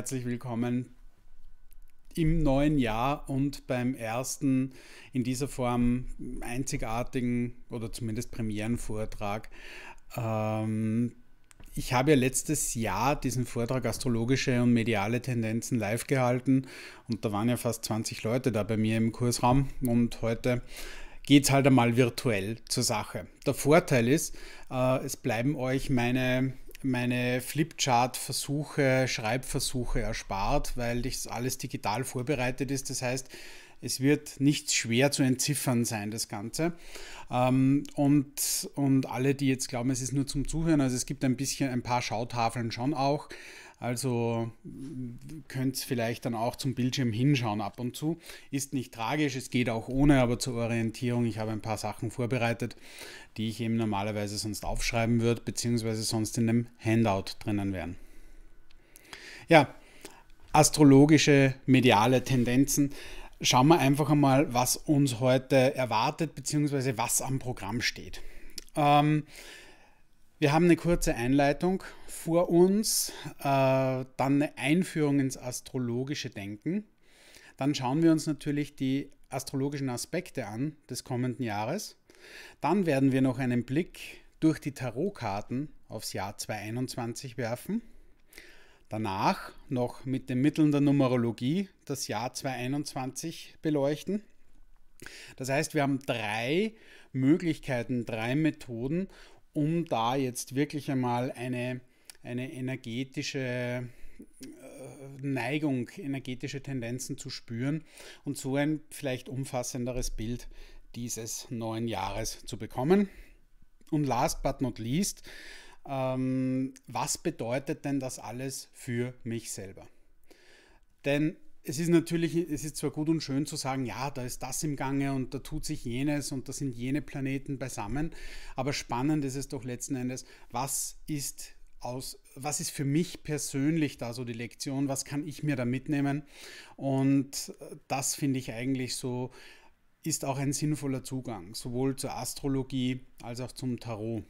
herzlich willkommen im neuen Jahr und beim ersten in dieser Form einzigartigen oder zumindest Premierenvortrag. Ähm, ich habe ja letztes Jahr diesen Vortrag Astrologische und mediale Tendenzen live gehalten und da waren ja fast 20 Leute da bei mir im Kursraum und heute geht es halt einmal virtuell zur Sache. Der Vorteil ist, äh, es bleiben euch meine meine Flipchart-Versuche, Schreibversuche erspart, weil das alles digital vorbereitet ist. Das heißt, es wird nicht schwer zu entziffern sein, das Ganze. Ähm, und, und alle, die jetzt glauben, es ist nur zum Zuhören, also es gibt ein bisschen ein paar Schautafeln schon auch. Also könnt vielleicht dann auch zum Bildschirm hinschauen ab und zu. Ist nicht tragisch, es geht auch ohne, aber zur Orientierung, ich habe ein paar Sachen vorbereitet, die ich eben normalerweise sonst aufschreiben würde, beziehungsweise sonst in dem Handout drinnen wären. Ja, astrologische mediale Tendenzen. Schauen wir einfach einmal, was uns heute erwartet, beziehungsweise was am Programm steht. Ähm, wir haben eine kurze Einleitung vor uns, äh, dann eine Einführung ins astrologische Denken. Dann schauen wir uns natürlich die astrologischen Aspekte an des kommenden Jahres. Dann werden wir noch einen Blick durch die Tarotkarten aufs Jahr 2021 werfen. Danach noch mit den Mitteln der Numerologie das Jahr 2021 beleuchten. Das heißt, wir haben drei Möglichkeiten, drei Methoden, um da jetzt wirklich einmal eine, eine energetische äh, Neigung, energetische Tendenzen zu spüren und so ein vielleicht umfassenderes Bild dieses neuen Jahres zu bekommen. Und last but not least, ähm, was bedeutet denn das alles für mich selber? Denn es ist natürlich, es ist zwar gut und schön zu sagen, ja, da ist das im Gange und da tut sich jenes und da sind jene Planeten beisammen, aber spannend ist es doch letzten Endes, was ist aus, was ist für mich persönlich da so die Lektion, was kann ich mir da mitnehmen und das finde ich eigentlich so, ist auch ein sinnvoller Zugang, sowohl zur Astrologie als auch zum Tarot.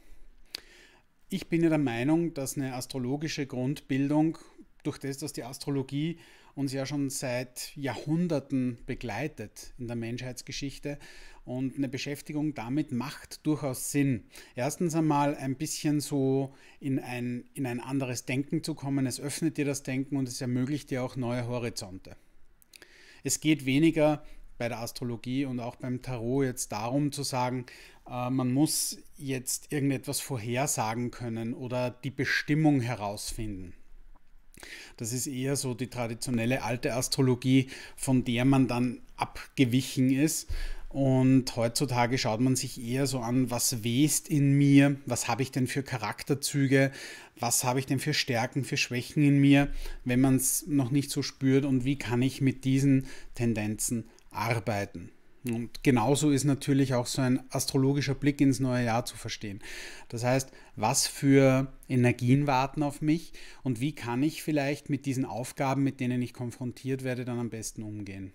Ich bin ja der Meinung, dass eine astrologische Grundbildung durch das, dass die Astrologie uns ja schon seit Jahrhunderten begleitet in der Menschheitsgeschichte. Und eine Beschäftigung damit macht durchaus Sinn. Erstens einmal ein bisschen so in ein, in ein anderes Denken zu kommen. Es öffnet dir das Denken und es ermöglicht dir auch neue Horizonte. Es geht weniger bei der Astrologie und auch beim Tarot jetzt darum zu sagen, äh, man muss jetzt irgendetwas vorhersagen können oder die Bestimmung herausfinden. Das ist eher so die traditionelle alte Astrologie, von der man dann abgewichen ist. Und heutzutage schaut man sich eher so an, was west in mir, was habe ich denn für Charakterzüge, was habe ich denn für Stärken, für Schwächen in mir, wenn man es noch nicht so spürt und wie kann ich mit diesen Tendenzen arbeiten. Und genauso ist natürlich auch so ein astrologischer Blick ins neue Jahr zu verstehen. Das heißt, was für Energien warten auf mich und wie kann ich vielleicht mit diesen Aufgaben, mit denen ich konfrontiert werde, dann am besten umgehen.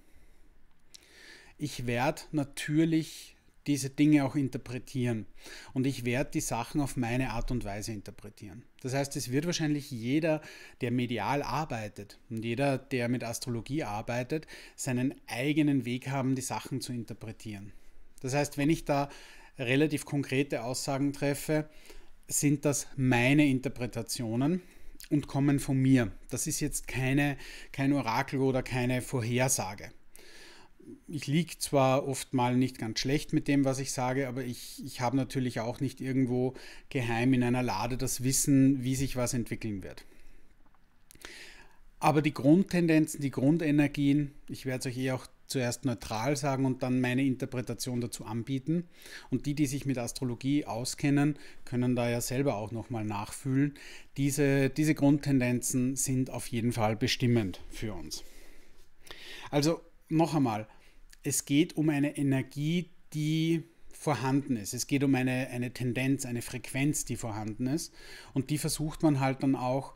Ich werde natürlich diese Dinge auch interpretieren. Und ich werde die Sachen auf meine Art und Weise interpretieren. Das heißt, es wird wahrscheinlich jeder, der medial arbeitet und jeder, der mit Astrologie arbeitet, seinen eigenen Weg haben, die Sachen zu interpretieren. Das heißt, wenn ich da relativ konkrete Aussagen treffe, sind das meine Interpretationen und kommen von mir. Das ist jetzt keine, kein Orakel oder keine Vorhersage ich liege zwar oft mal nicht ganz schlecht mit dem, was ich sage, aber ich, ich habe natürlich auch nicht irgendwo geheim in einer Lade das Wissen, wie sich was entwickeln wird. Aber die Grundtendenzen, die Grundenergien, ich werde es euch eh auch zuerst neutral sagen und dann meine Interpretation dazu anbieten. Und die, die sich mit Astrologie auskennen, können da ja selber auch nochmal nachfühlen. Diese, diese Grundtendenzen sind auf jeden Fall bestimmend für uns. Also noch einmal, es geht um eine Energie, die vorhanden ist. Es geht um eine, eine Tendenz, eine Frequenz, die vorhanden ist. Und die versucht man halt dann auch,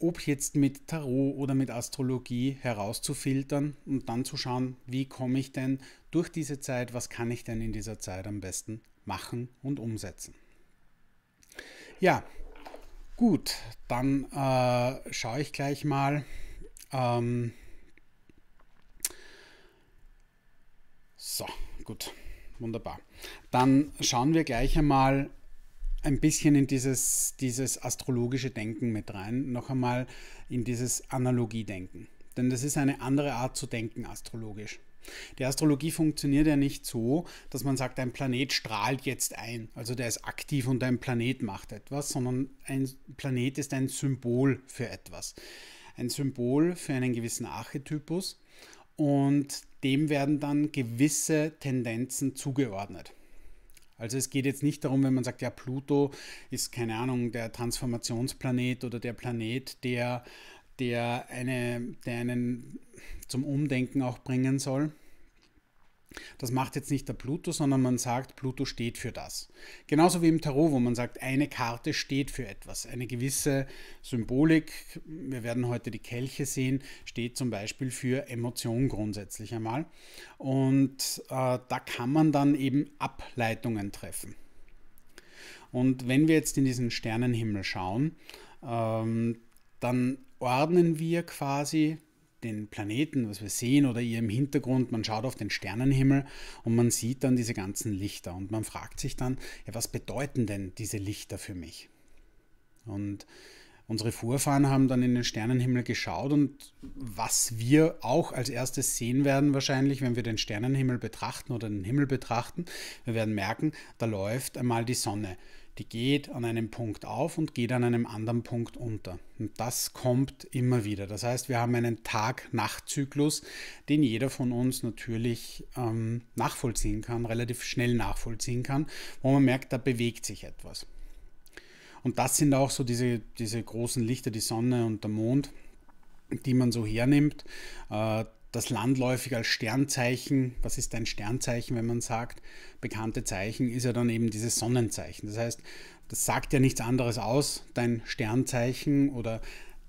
ob jetzt mit Tarot oder mit Astrologie herauszufiltern und dann zu schauen, wie komme ich denn durch diese Zeit, was kann ich denn in dieser Zeit am besten machen und umsetzen. Ja, gut, dann äh, schaue ich gleich mal. Ähm, So, gut, wunderbar. Dann schauen wir gleich einmal ein bisschen in dieses, dieses astrologische Denken mit rein, noch einmal in dieses Analogiedenken. Denn das ist eine andere Art zu denken astrologisch. Die Astrologie funktioniert ja nicht so, dass man sagt, ein Planet strahlt jetzt ein, also der ist aktiv und ein Planet macht etwas, sondern ein Planet ist ein Symbol für etwas. Ein Symbol für einen gewissen Archetypus und dem werden dann gewisse Tendenzen zugeordnet. Also es geht jetzt nicht darum, wenn man sagt, ja, Pluto ist keine Ahnung, der Transformationsplanet oder der Planet, der, der, eine, der einen zum Umdenken auch bringen soll, das macht jetzt nicht der Pluto, sondern man sagt, Pluto steht für das. Genauso wie im Tarot, wo man sagt, eine Karte steht für etwas. Eine gewisse Symbolik, wir werden heute die Kelche sehen, steht zum Beispiel für Emotion grundsätzlich einmal. Und äh, da kann man dann eben Ableitungen treffen. Und wenn wir jetzt in diesen Sternenhimmel schauen, ähm, dann ordnen wir quasi den Planeten, was wir sehen, oder ihr im Hintergrund, man schaut auf den Sternenhimmel und man sieht dann diese ganzen Lichter und man fragt sich dann, ja, was bedeuten denn diese Lichter für mich? Und unsere Vorfahren haben dann in den Sternenhimmel geschaut und was wir auch als erstes sehen werden wahrscheinlich, wenn wir den Sternenhimmel betrachten oder den Himmel betrachten, wir werden merken, da läuft einmal die Sonne die geht an einem Punkt auf und geht an einem anderen Punkt unter. Und das kommt immer wieder. Das heißt, wir haben einen Tag-Nacht-Zyklus, den jeder von uns natürlich ähm, nachvollziehen kann, relativ schnell nachvollziehen kann, wo man merkt, da bewegt sich etwas. Und das sind auch so diese, diese großen Lichter, die Sonne und der Mond, die man so hernimmt. Äh, das landläufig als Sternzeichen, was ist ein Sternzeichen, wenn man sagt, bekannte Zeichen, ist ja dann eben dieses Sonnenzeichen. Das heißt, das sagt ja nichts anderes aus, dein Sternzeichen oder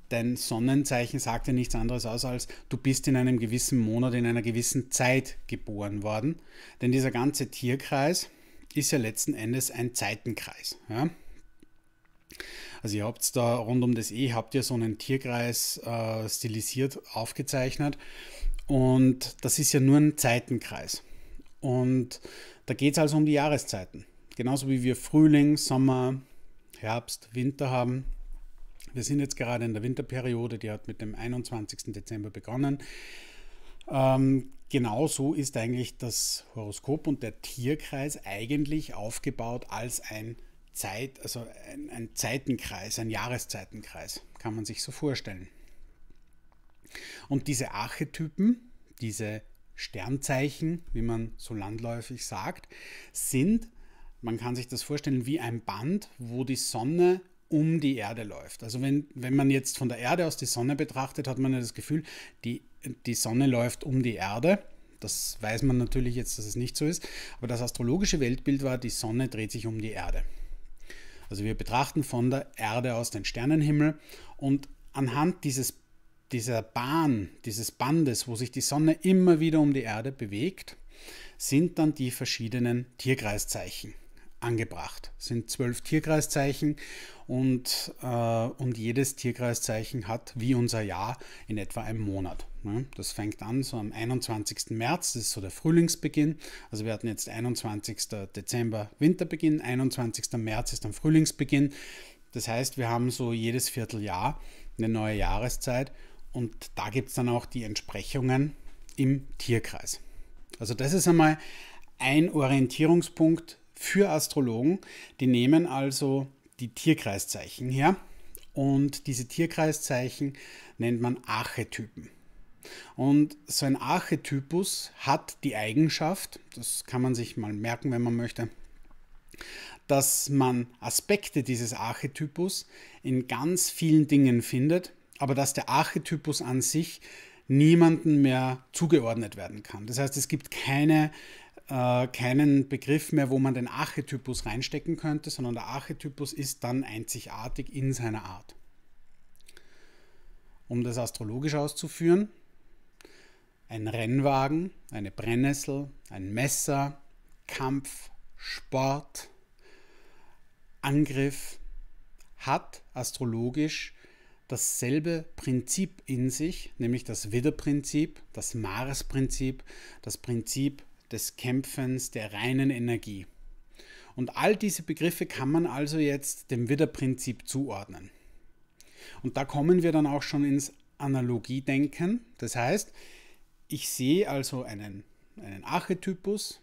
dein Sonnenzeichen sagt ja nichts anderes aus, als du bist in einem gewissen Monat, in einer gewissen Zeit geboren worden. Denn dieser ganze Tierkreis ist ja letzten Endes ein Zeitenkreis. Ja? Also ihr habt es da rund um das E, habt ihr so einen Tierkreis äh, stilisiert aufgezeichnet. Und das ist ja nur ein Zeitenkreis. Und da geht es also um die Jahreszeiten. Genauso wie wir Frühling, Sommer, Herbst, Winter haben. Wir sind jetzt gerade in der Winterperiode, die hat mit dem 21. Dezember begonnen. Ähm, genau ist eigentlich das Horoskop und der Tierkreis eigentlich aufgebaut als ein Zeit, also ein, ein Zeitenkreis, ein Jahreszeitenkreis, kann man sich so vorstellen. Und diese Archetypen, diese Sternzeichen, wie man so landläufig sagt, sind, man kann sich das vorstellen, wie ein Band, wo die Sonne um die Erde läuft. Also wenn, wenn man jetzt von der Erde aus die Sonne betrachtet, hat man ja das Gefühl, die, die Sonne läuft um die Erde. Das weiß man natürlich jetzt, dass es nicht so ist. Aber das astrologische Weltbild war, die Sonne dreht sich um die Erde. Also wir betrachten von der Erde aus den Sternenhimmel und anhand dieses dieser Bahn, dieses Bandes, wo sich die Sonne immer wieder um die Erde bewegt, sind dann die verschiedenen Tierkreiszeichen angebracht. Es sind zwölf Tierkreiszeichen und, äh, und jedes Tierkreiszeichen hat wie unser Jahr in etwa einen Monat. Ne? Das fängt an so am 21. März, das ist so der Frühlingsbeginn. Also wir hatten jetzt 21. Dezember Winterbeginn, 21. März ist dann Frühlingsbeginn. Das heißt, wir haben so jedes Vierteljahr eine neue Jahreszeit und da gibt es dann auch die Entsprechungen im Tierkreis. Also das ist einmal ein Orientierungspunkt für Astrologen. Die nehmen also die Tierkreiszeichen her und diese Tierkreiszeichen nennt man Archetypen. Und so ein Archetypus hat die Eigenschaft, das kann man sich mal merken, wenn man möchte, dass man Aspekte dieses Archetypus in ganz vielen Dingen findet, aber dass der Archetypus an sich niemanden mehr zugeordnet werden kann. Das heißt, es gibt keine, äh, keinen Begriff mehr, wo man den Archetypus reinstecken könnte, sondern der Archetypus ist dann einzigartig in seiner Art. Um das astrologisch auszuführen, ein Rennwagen, eine Brennnessel, ein Messer, Kampf, Sport, Angriff hat astrologisch dasselbe Prinzip in sich, nämlich das widder das Mars-Prinzip, das Prinzip des Kämpfens, der reinen Energie. Und all diese Begriffe kann man also jetzt dem widder zuordnen. Und da kommen wir dann auch schon ins Analogiedenken. Das heißt, ich sehe also einen, einen Archetypus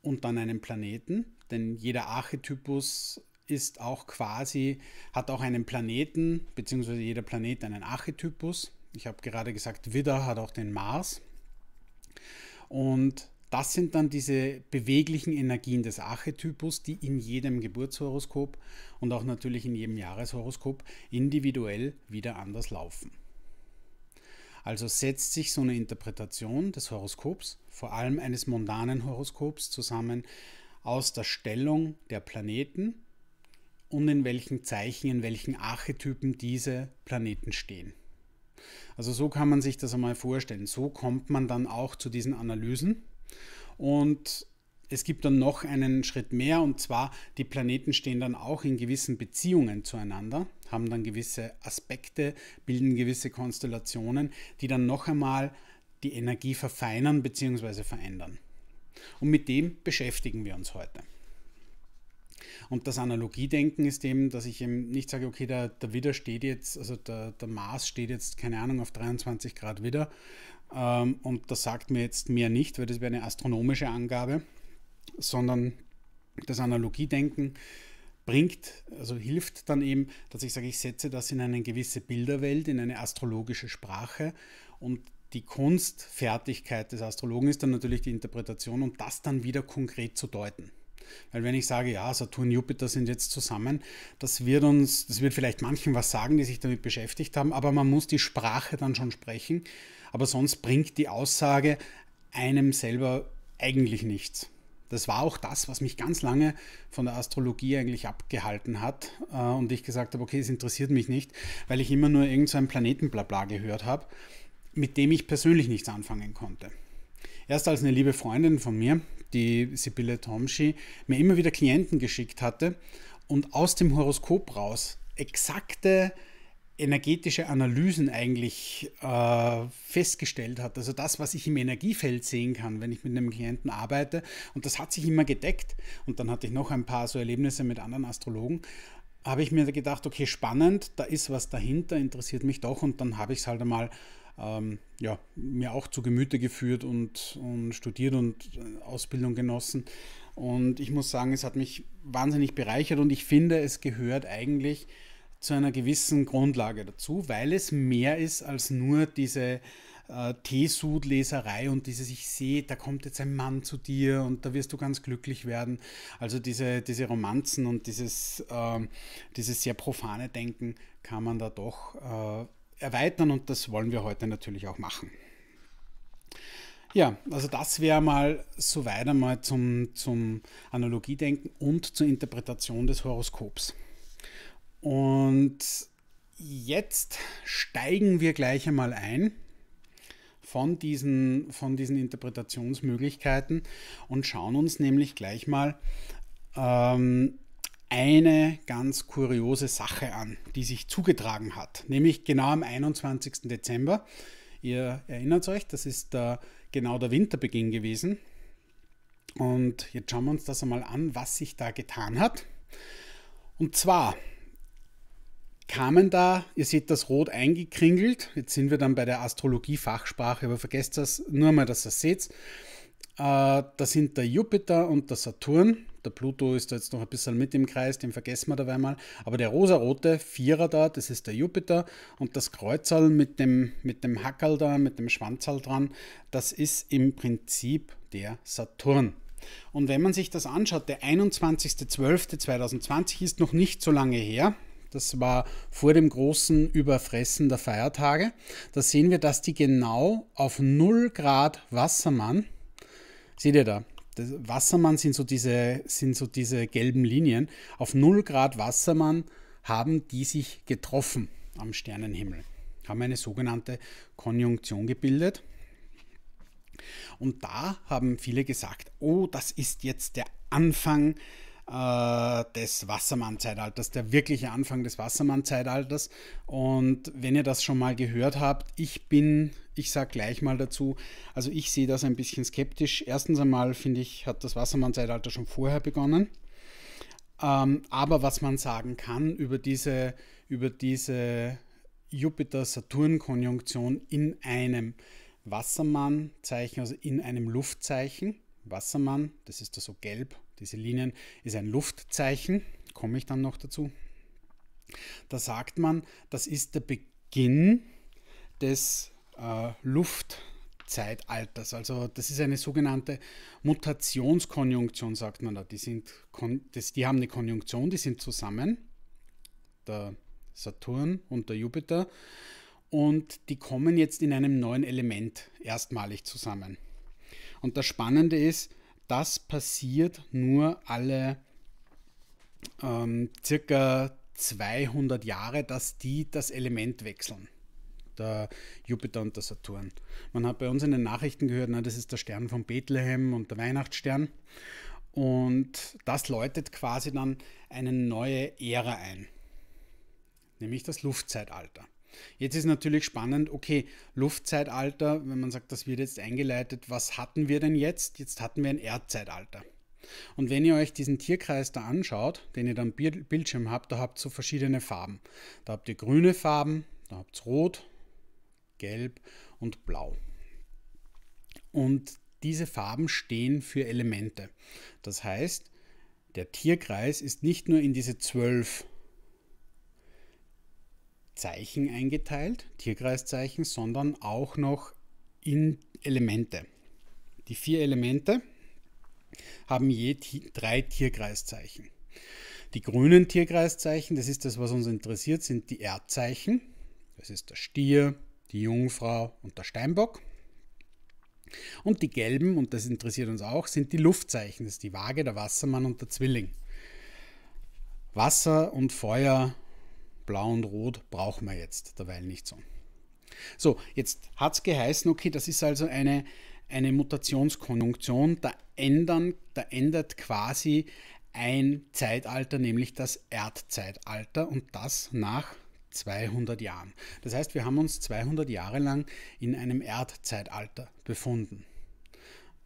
und dann einen Planeten, denn jeder Archetypus ist auch quasi, hat auch einen Planeten, beziehungsweise jeder Planet einen Archetypus. Ich habe gerade gesagt, Widder hat auch den Mars. Und das sind dann diese beweglichen Energien des Archetypus, die in jedem Geburtshoroskop und auch natürlich in jedem Jahreshoroskop individuell wieder anders laufen. Also setzt sich so eine Interpretation des Horoskops, vor allem eines mondanen Horoskops, zusammen aus der Stellung der Planeten und in welchen Zeichen, in welchen Archetypen diese Planeten stehen. Also so kann man sich das einmal vorstellen. So kommt man dann auch zu diesen Analysen. Und es gibt dann noch einen Schritt mehr und zwar die Planeten stehen dann auch in gewissen Beziehungen zueinander, haben dann gewisse Aspekte, bilden gewisse Konstellationen, die dann noch einmal die Energie verfeinern bzw. verändern. Und mit dem beschäftigen wir uns heute. Und das Analogiedenken ist eben, dass ich eben nicht sage, okay, der, der Widder steht jetzt, also der, der Mars steht jetzt, keine Ahnung, auf 23 Grad Widder ähm, und das sagt mir jetzt mehr nicht, weil das wäre eine astronomische Angabe, sondern das Analogiedenken bringt, also hilft dann eben, dass ich sage, ich setze das in eine gewisse Bilderwelt, in eine astrologische Sprache und die Kunstfertigkeit des Astrologen ist dann natürlich die Interpretation und um das dann wieder konkret zu deuten. Weil wenn ich sage, ja, Saturn, und Jupiter sind jetzt zusammen, das wird uns, das wird vielleicht manchen was sagen, die sich damit beschäftigt haben, aber man muss die Sprache dann schon sprechen. Aber sonst bringt die Aussage einem selber eigentlich nichts. Das war auch das, was mich ganz lange von der Astrologie eigentlich abgehalten hat äh, und ich gesagt habe, okay, es interessiert mich nicht, weil ich immer nur irgend so Planetenblabla gehört habe, mit dem ich persönlich nichts anfangen konnte. Erst als eine liebe Freundin von mir, die Sibylle Tomschi, mir immer wieder Klienten geschickt hatte und aus dem Horoskop raus exakte energetische Analysen eigentlich äh, festgestellt hat. Also das, was ich im Energiefeld sehen kann, wenn ich mit einem Klienten arbeite. Und das hat sich immer gedeckt. Und dann hatte ich noch ein paar so Erlebnisse mit anderen Astrologen. Habe ich mir gedacht, okay, spannend, da ist was dahinter, interessiert mich doch. Und dann habe ich es halt einmal ähm, ja, mir auch zu Gemüte geführt und, und studiert und äh, Ausbildung genossen. Und ich muss sagen, es hat mich wahnsinnig bereichert und ich finde, es gehört eigentlich zu einer gewissen Grundlage dazu, weil es mehr ist als nur diese äh, teesud und dieses Ich sehe, da kommt jetzt ein Mann zu dir und da wirst du ganz glücklich werden. Also diese, diese Romanzen und dieses, äh, dieses sehr profane Denken kann man da doch äh, erweitern und das wollen wir heute natürlich auch machen. Ja, also das wäre mal so weit einmal zum, zum Analogiedenken und zur Interpretation des Horoskops. Und jetzt steigen wir gleich einmal ein von diesen, von diesen Interpretationsmöglichkeiten und schauen uns nämlich gleich mal ähm, eine ganz kuriose Sache an, die sich zugetragen hat, nämlich genau am 21. Dezember. Ihr erinnert euch, das ist der, genau der Winterbeginn gewesen. Und jetzt schauen wir uns das einmal an, was sich da getan hat. Und zwar kamen da, ihr seht das rot eingekringelt, jetzt sind wir dann bei der Astrologie-Fachsprache, aber vergesst das nur mal, dass ihr das seht äh, das sind der Jupiter und der Saturn. Der Pluto ist da jetzt noch ein bisschen mit im Kreis, den vergessen wir dabei mal. Aber der rosarote Vierer da, das ist der Jupiter. Und das Kreuzerl mit dem, mit dem Hackerl da, mit dem Schwanzerl dran, das ist im Prinzip der Saturn. Und wenn man sich das anschaut, der 21.12.2020 ist noch nicht so lange her. Das war vor dem großen Überfressen der Feiertage. Da sehen wir, dass die genau auf 0 Grad Wassermann Seht ihr da? Das Wassermann sind so, diese, sind so diese gelben Linien. Auf 0 Grad Wassermann haben die sich getroffen am Sternenhimmel. Haben eine sogenannte Konjunktion gebildet. Und da haben viele gesagt, oh, das ist jetzt der Anfang äh, des Wassermann-Zeitalters, der wirkliche Anfang des Wassermann-Zeitalters. Und wenn ihr das schon mal gehört habt, ich bin, ich sage gleich mal dazu, also ich sehe das ein bisschen skeptisch. Erstens einmal finde ich, hat das Wassermann-Zeitalter schon vorher begonnen. Ähm, aber was man sagen kann über diese, über diese Jupiter-Saturn-Konjunktion in einem Wassermann-Zeichen, also in einem Luftzeichen, Wassermann, das ist da so gelb diese Linien ist ein Luftzeichen, komme ich dann noch dazu. Da sagt man, das ist der Beginn des äh, Luftzeitalters. Also das ist eine sogenannte Mutationskonjunktion, sagt man da. Die, sind, das, die haben eine Konjunktion, die sind zusammen, der Saturn und der Jupiter. Und die kommen jetzt in einem neuen Element erstmalig zusammen. Und das Spannende ist, das passiert nur alle ähm, circa 200 Jahre, dass die das Element wechseln. Der Jupiter und der Saturn. Man hat bei uns in den Nachrichten gehört, na, das ist der Stern von Bethlehem und der Weihnachtsstern. Und das läutet quasi dann eine neue Ära ein, nämlich das Luftzeitalter. Jetzt ist natürlich spannend, okay, Luftzeitalter, wenn man sagt, das wird jetzt eingeleitet, was hatten wir denn jetzt? Jetzt hatten wir ein Erdzeitalter. Und wenn ihr euch diesen Tierkreis da anschaut, den ihr dann Bildschirm habt, da habt ihr so verschiedene Farben. Da habt ihr grüne Farben, da habt ihr rot, gelb und blau. Und diese Farben stehen für Elemente. Das heißt, der Tierkreis ist nicht nur in diese zwölf Zeichen eingeteilt, Tierkreiszeichen, sondern auch noch in Elemente. Die vier Elemente haben je drei Tierkreiszeichen. Die grünen Tierkreiszeichen, das ist das, was uns interessiert, sind die Erdzeichen. Das ist der Stier, die Jungfrau und der Steinbock. Und die gelben, und das interessiert uns auch, sind die Luftzeichen. Das ist die Waage, der Wassermann und der Zwilling. Wasser und Feuer Blau und Rot brauchen wir jetzt derweil nicht so. So, jetzt hat es geheißen, okay, das ist also eine, eine Mutationskonjunktion, da, ändern, da ändert quasi ein Zeitalter, nämlich das Erdzeitalter und das nach 200 Jahren. Das heißt, wir haben uns 200 Jahre lang in einem Erdzeitalter befunden.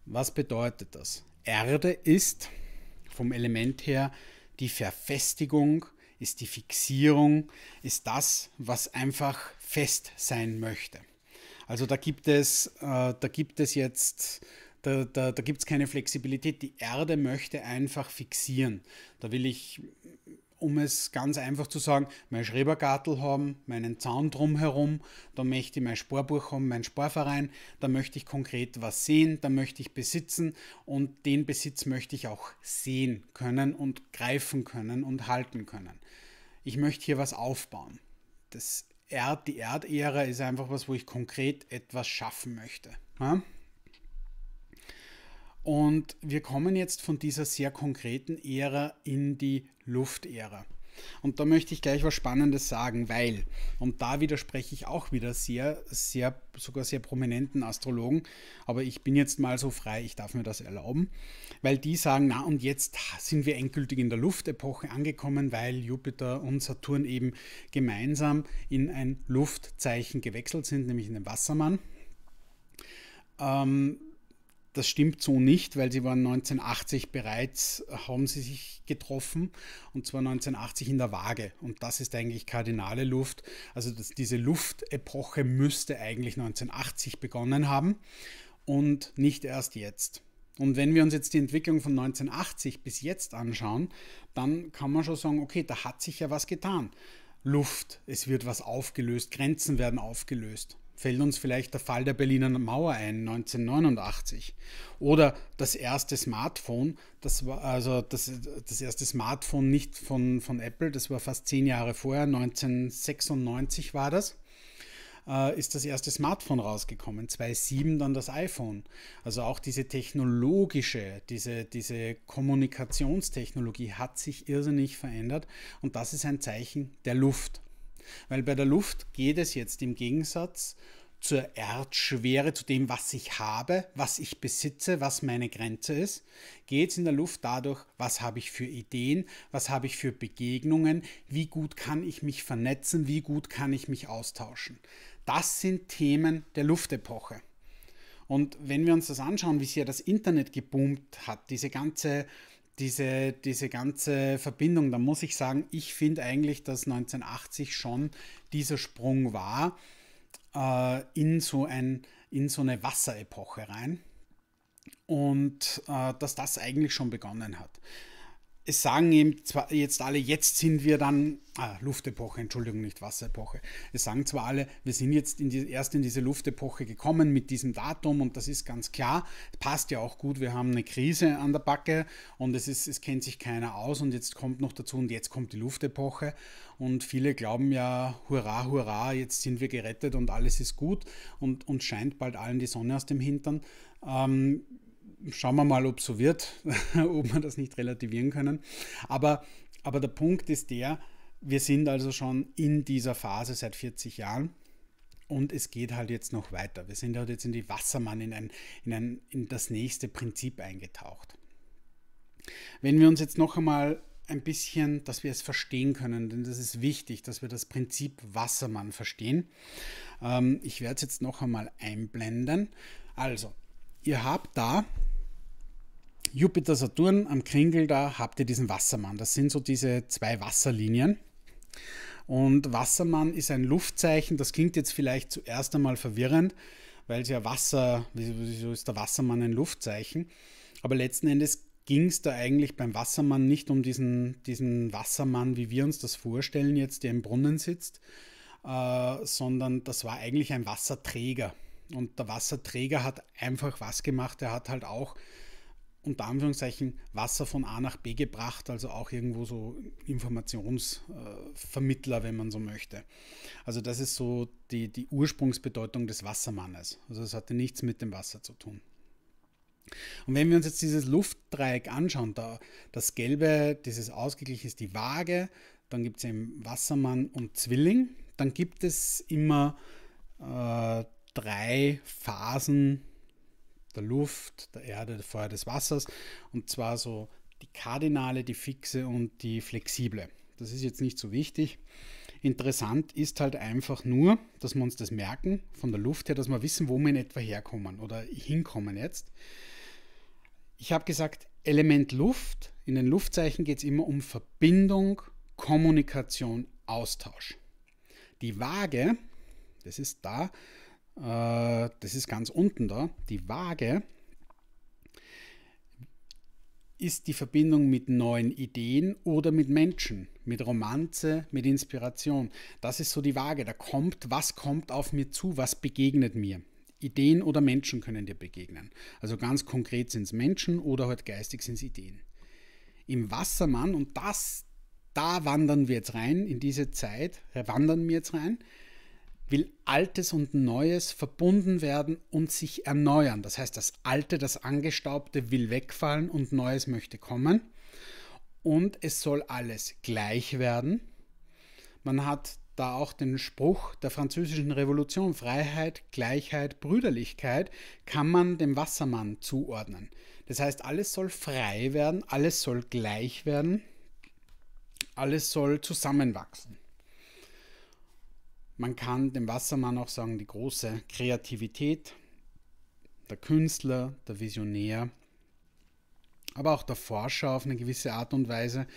Was bedeutet das? Erde ist vom Element her die Verfestigung ist die Fixierung, ist das, was einfach fest sein möchte. Also da gibt es, äh, da gibt es jetzt da, da, da gibt es keine Flexibilität. Die Erde möchte einfach fixieren. Da will ich um es ganz einfach zu sagen, mein Schrebergartel haben, meinen Zaun drumherum, da möchte ich mein Sporbuch haben, mein Sporverein, da möchte ich konkret was sehen, da möchte ich besitzen und den Besitz möchte ich auch sehen können und greifen können und halten können. Ich möchte hier was aufbauen. Das Erd, die Erdehre ist einfach was, wo ich konkret etwas schaffen möchte. Ja? Und wir kommen jetzt von dieser sehr konkreten Ära in die Luftära. Und da möchte ich gleich was Spannendes sagen, weil, und da widerspreche ich auch wieder sehr, sehr, sogar sehr prominenten Astrologen, aber ich bin jetzt mal so frei, ich darf mir das erlauben, weil die sagen, na und jetzt sind wir endgültig in der Luftepoche angekommen, weil Jupiter und Saturn eben gemeinsam in ein Luftzeichen gewechselt sind, nämlich in den Wassermann. Ähm, das stimmt so nicht, weil sie waren 1980 bereits, haben sie sich getroffen und zwar 1980 in der Waage. Und das ist eigentlich kardinale Luft. Also das, diese Luftepoche müsste eigentlich 1980 begonnen haben und nicht erst jetzt. Und wenn wir uns jetzt die Entwicklung von 1980 bis jetzt anschauen, dann kann man schon sagen, okay, da hat sich ja was getan. Luft, es wird was aufgelöst, Grenzen werden aufgelöst fällt uns vielleicht der Fall der Berliner Mauer ein, 1989. Oder das erste Smartphone, das war also das, das erste Smartphone nicht von, von Apple, das war fast zehn Jahre vorher, 1996 war das äh, ist das erste Smartphone rausgekommen, 2007 dann das iPhone. Also auch diese technologische, diese, diese Kommunikationstechnologie hat sich irrsinnig verändert und das ist ein Zeichen der Luft. Weil bei der Luft geht es jetzt im Gegensatz zur Erdschwere, zu dem, was ich habe, was ich besitze, was meine Grenze ist, geht es in der Luft dadurch, was habe ich für Ideen, was habe ich für Begegnungen, wie gut kann ich mich vernetzen, wie gut kann ich mich austauschen. Das sind Themen der Luftepoche. Und wenn wir uns das anschauen, wie sehr das Internet geboomt hat, diese ganze diese, diese ganze Verbindung, da muss ich sagen, ich finde eigentlich, dass 1980 schon dieser Sprung war äh, in, so ein, in so eine Wasserepoche rein und äh, dass das eigentlich schon begonnen hat es sagen eben zwar jetzt alle, jetzt sind wir dann, ah, Luftepoche, Entschuldigung, nicht Wasserepoche. Es sagen zwar alle, wir sind jetzt in die, erst in diese Luftepoche gekommen mit diesem Datum und das ist ganz klar. Passt ja auch gut, wir haben eine Krise an der Backe und es, ist, es kennt sich keiner aus und jetzt kommt noch dazu und jetzt kommt die Luftepoche und viele glauben ja, hurra, hurra, jetzt sind wir gerettet und alles ist gut und, und scheint bald allen die Sonne aus dem Hintern. Ähm, schauen wir mal, ob es so wird, ob wir das nicht relativieren können. Aber, aber der Punkt ist der, wir sind also schon in dieser Phase seit 40 Jahren und es geht halt jetzt noch weiter. Wir sind halt jetzt in die Wassermann, in, ein, in, ein, in das nächste Prinzip eingetaucht. Wenn wir uns jetzt noch einmal ein bisschen, dass wir es verstehen können, denn das ist wichtig, dass wir das Prinzip Wassermann verstehen. Ähm, ich werde es jetzt noch einmal einblenden. Also, ihr habt da Jupiter, Saturn, am Kringel, da habt ihr diesen Wassermann. Das sind so diese zwei Wasserlinien. Und Wassermann ist ein Luftzeichen. Das klingt jetzt vielleicht zuerst einmal verwirrend, weil es ja Wasser, wieso ist der Wassermann ein Luftzeichen? Aber letzten Endes ging es da eigentlich beim Wassermann nicht um diesen, diesen Wassermann, wie wir uns das vorstellen, jetzt der im Brunnen sitzt, äh, sondern das war eigentlich ein Wasserträger. Und der Wasserträger hat einfach was gemacht. Er hat halt auch unter Anführungszeichen Wasser von A nach B gebracht, also auch irgendwo so Informationsvermittler, wenn man so möchte. Also das ist so die, die Ursprungsbedeutung des Wassermannes. Also es hatte nichts mit dem Wasser zu tun. Und wenn wir uns jetzt dieses Luftdreieck anschauen, da das Gelbe, dieses ausgeglichen ist die Waage, dann gibt es eben Wassermann und Zwilling, dann gibt es immer äh, drei Phasen der Luft, der Erde, der Feuer, des Wassers. Und zwar so die kardinale, die fixe und die flexible. Das ist jetzt nicht so wichtig. Interessant ist halt einfach nur, dass wir uns das merken von der Luft her, dass wir wissen, wo wir in etwa herkommen oder hinkommen jetzt. Ich habe gesagt, Element Luft. In den Luftzeichen geht es immer um Verbindung, Kommunikation, Austausch. Die Waage, das ist da, äh, das ist ganz unten da, die Waage, ist die Verbindung mit neuen Ideen oder mit Menschen, mit Romanze, mit Inspiration. Das ist so die Waage. Da kommt, was kommt auf mir zu, was begegnet mir. Ideen oder Menschen können dir begegnen. Also ganz konkret sind es Menschen oder halt geistig sind es Ideen. Im Wassermann, und das, da wandern wir jetzt rein, in diese Zeit äh, wandern wir jetzt rein, will Altes und Neues verbunden werden und sich erneuern. Das heißt, das Alte, das Angestaubte will wegfallen und Neues möchte kommen. Und es soll alles gleich werden. Man hat da auch den Spruch der französischen Revolution Freiheit, Gleichheit, Brüderlichkeit kann man dem Wassermann zuordnen. Das heißt, alles soll frei werden, alles soll gleich werden, alles soll zusammenwachsen. Man kann dem Wassermann auch sagen, die große Kreativität, der Künstler, der Visionär, aber auch der Forscher auf eine gewisse Art und Weise,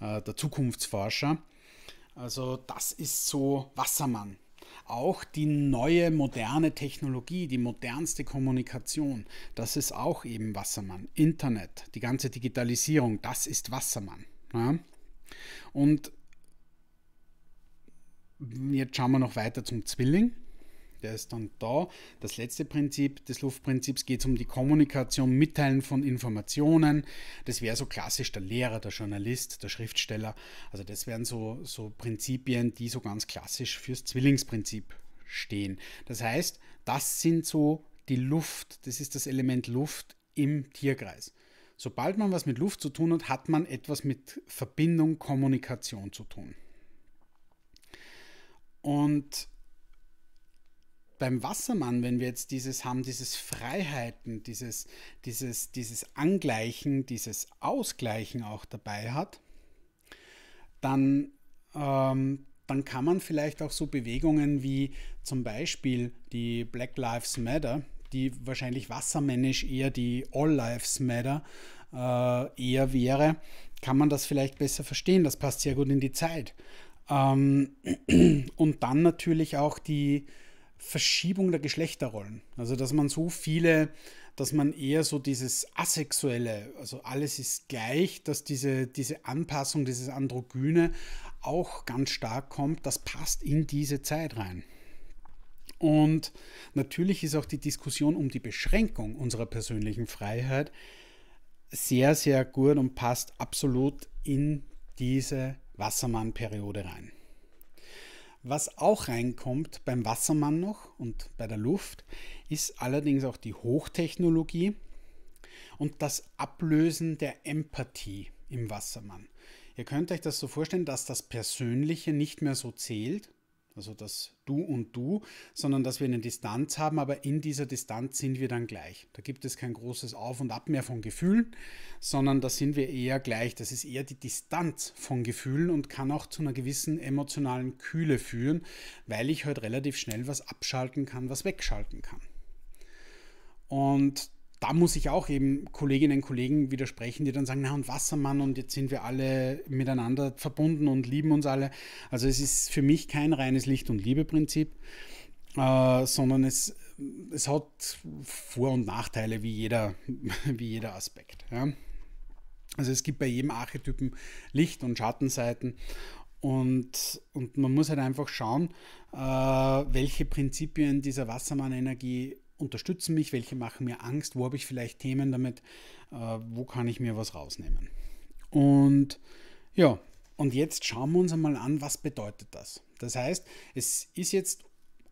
äh, der Zukunftsforscher. Also das ist so Wassermann. Auch die neue moderne Technologie, die modernste Kommunikation, das ist auch eben Wassermann. Internet, die ganze Digitalisierung, das ist Wassermann. Ja? Und Jetzt schauen wir noch weiter zum Zwilling. Der ist dann da. Das letzte Prinzip des Luftprinzips geht um die Kommunikation, Mitteilen von Informationen. Das wäre so klassisch der Lehrer, der Journalist, der Schriftsteller. Also das wären so, so Prinzipien, die so ganz klassisch fürs Zwillingsprinzip stehen. Das heißt, das sind so die Luft, das ist das Element Luft im Tierkreis. Sobald man was mit Luft zu tun hat, hat man etwas mit Verbindung, Kommunikation zu tun. Und beim Wassermann, wenn wir jetzt dieses haben, dieses Freiheiten, dieses, dieses, dieses Angleichen, dieses Ausgleichen auch dabei hat, dann, ähm, dann kann man vielleicht auch so Bewegungen wie zum Beispiel die Black Lives Matter, die wahrscheinlich wassermännisch eher die All Lives Matter äh, eher wäre, kann man das vielleicht besser verstehen. Das passt sehr gut in die Zeit. Ähm, und dann natürlich auch die Verschiebung der Geschlechterrollen. Also, dass man so viele, dass man eher so dieses Asexuelle, also alles ist gleich, dass diese, diese Anpassung, dieses Androgyne auch ganz stark kommt, das passt in diese Zeit rein. Und natürlich ist auch die Diskussion um die Beschränkung unserer persönlichen Freiheit sehr, sehr gut und passt absolut in diese Zeit. Wassermann-Periode rein. Was auch reinkommt beim Wassermann noch und bei der Luft, ist allerdings auch die Hochtechnologie und das Ablösen der Empathie im Wassermann. Ihr könnt euch das so vorstellen, dass das Persönliche nicht mehr so zählt, also das Du und Du, sondern dass wir eine Distanz haben, aber in dieser Distanz sind wir dann gleich. Da gibt es kein großes Auf und Ab mehr von Gefühlen, sondern da sind wir eher gleich. Das ist eher die Distanz von Gefühlen und kann auch zu einer gewissen emotionalen Kühle führen, weil ich heute halt relativ schnell was abschalten kann, was wegschalten kann. Und da muss ich auch eben Kolleginnen und Kollegen widersprechen, die dann sagen, na und Wassermann und jetzt sind wir alle miteinander verbunden und lieben uns alle. Also es ist für mich kein reines Licht- und Liebe-Prinzip, äh, sondern es, es hat Vor- und Nachteile wie jeder, wie jeder Aspekt. Ja. Also es gibt bei jedem Archetypen Licht- und Schattenseiten und, und man muss halt einfach schauen, äh, welche Prinzipien dieser Wassermann-Energie unterstützen mich, welche machen mir Angst, wo habe ich vielleicht Themen damit, äh, wo kann ich mir was rausnehmen. Und ja, und jetzt schauen wir uns einmal an, was bedeutet das. Das heißt, es ist jetzt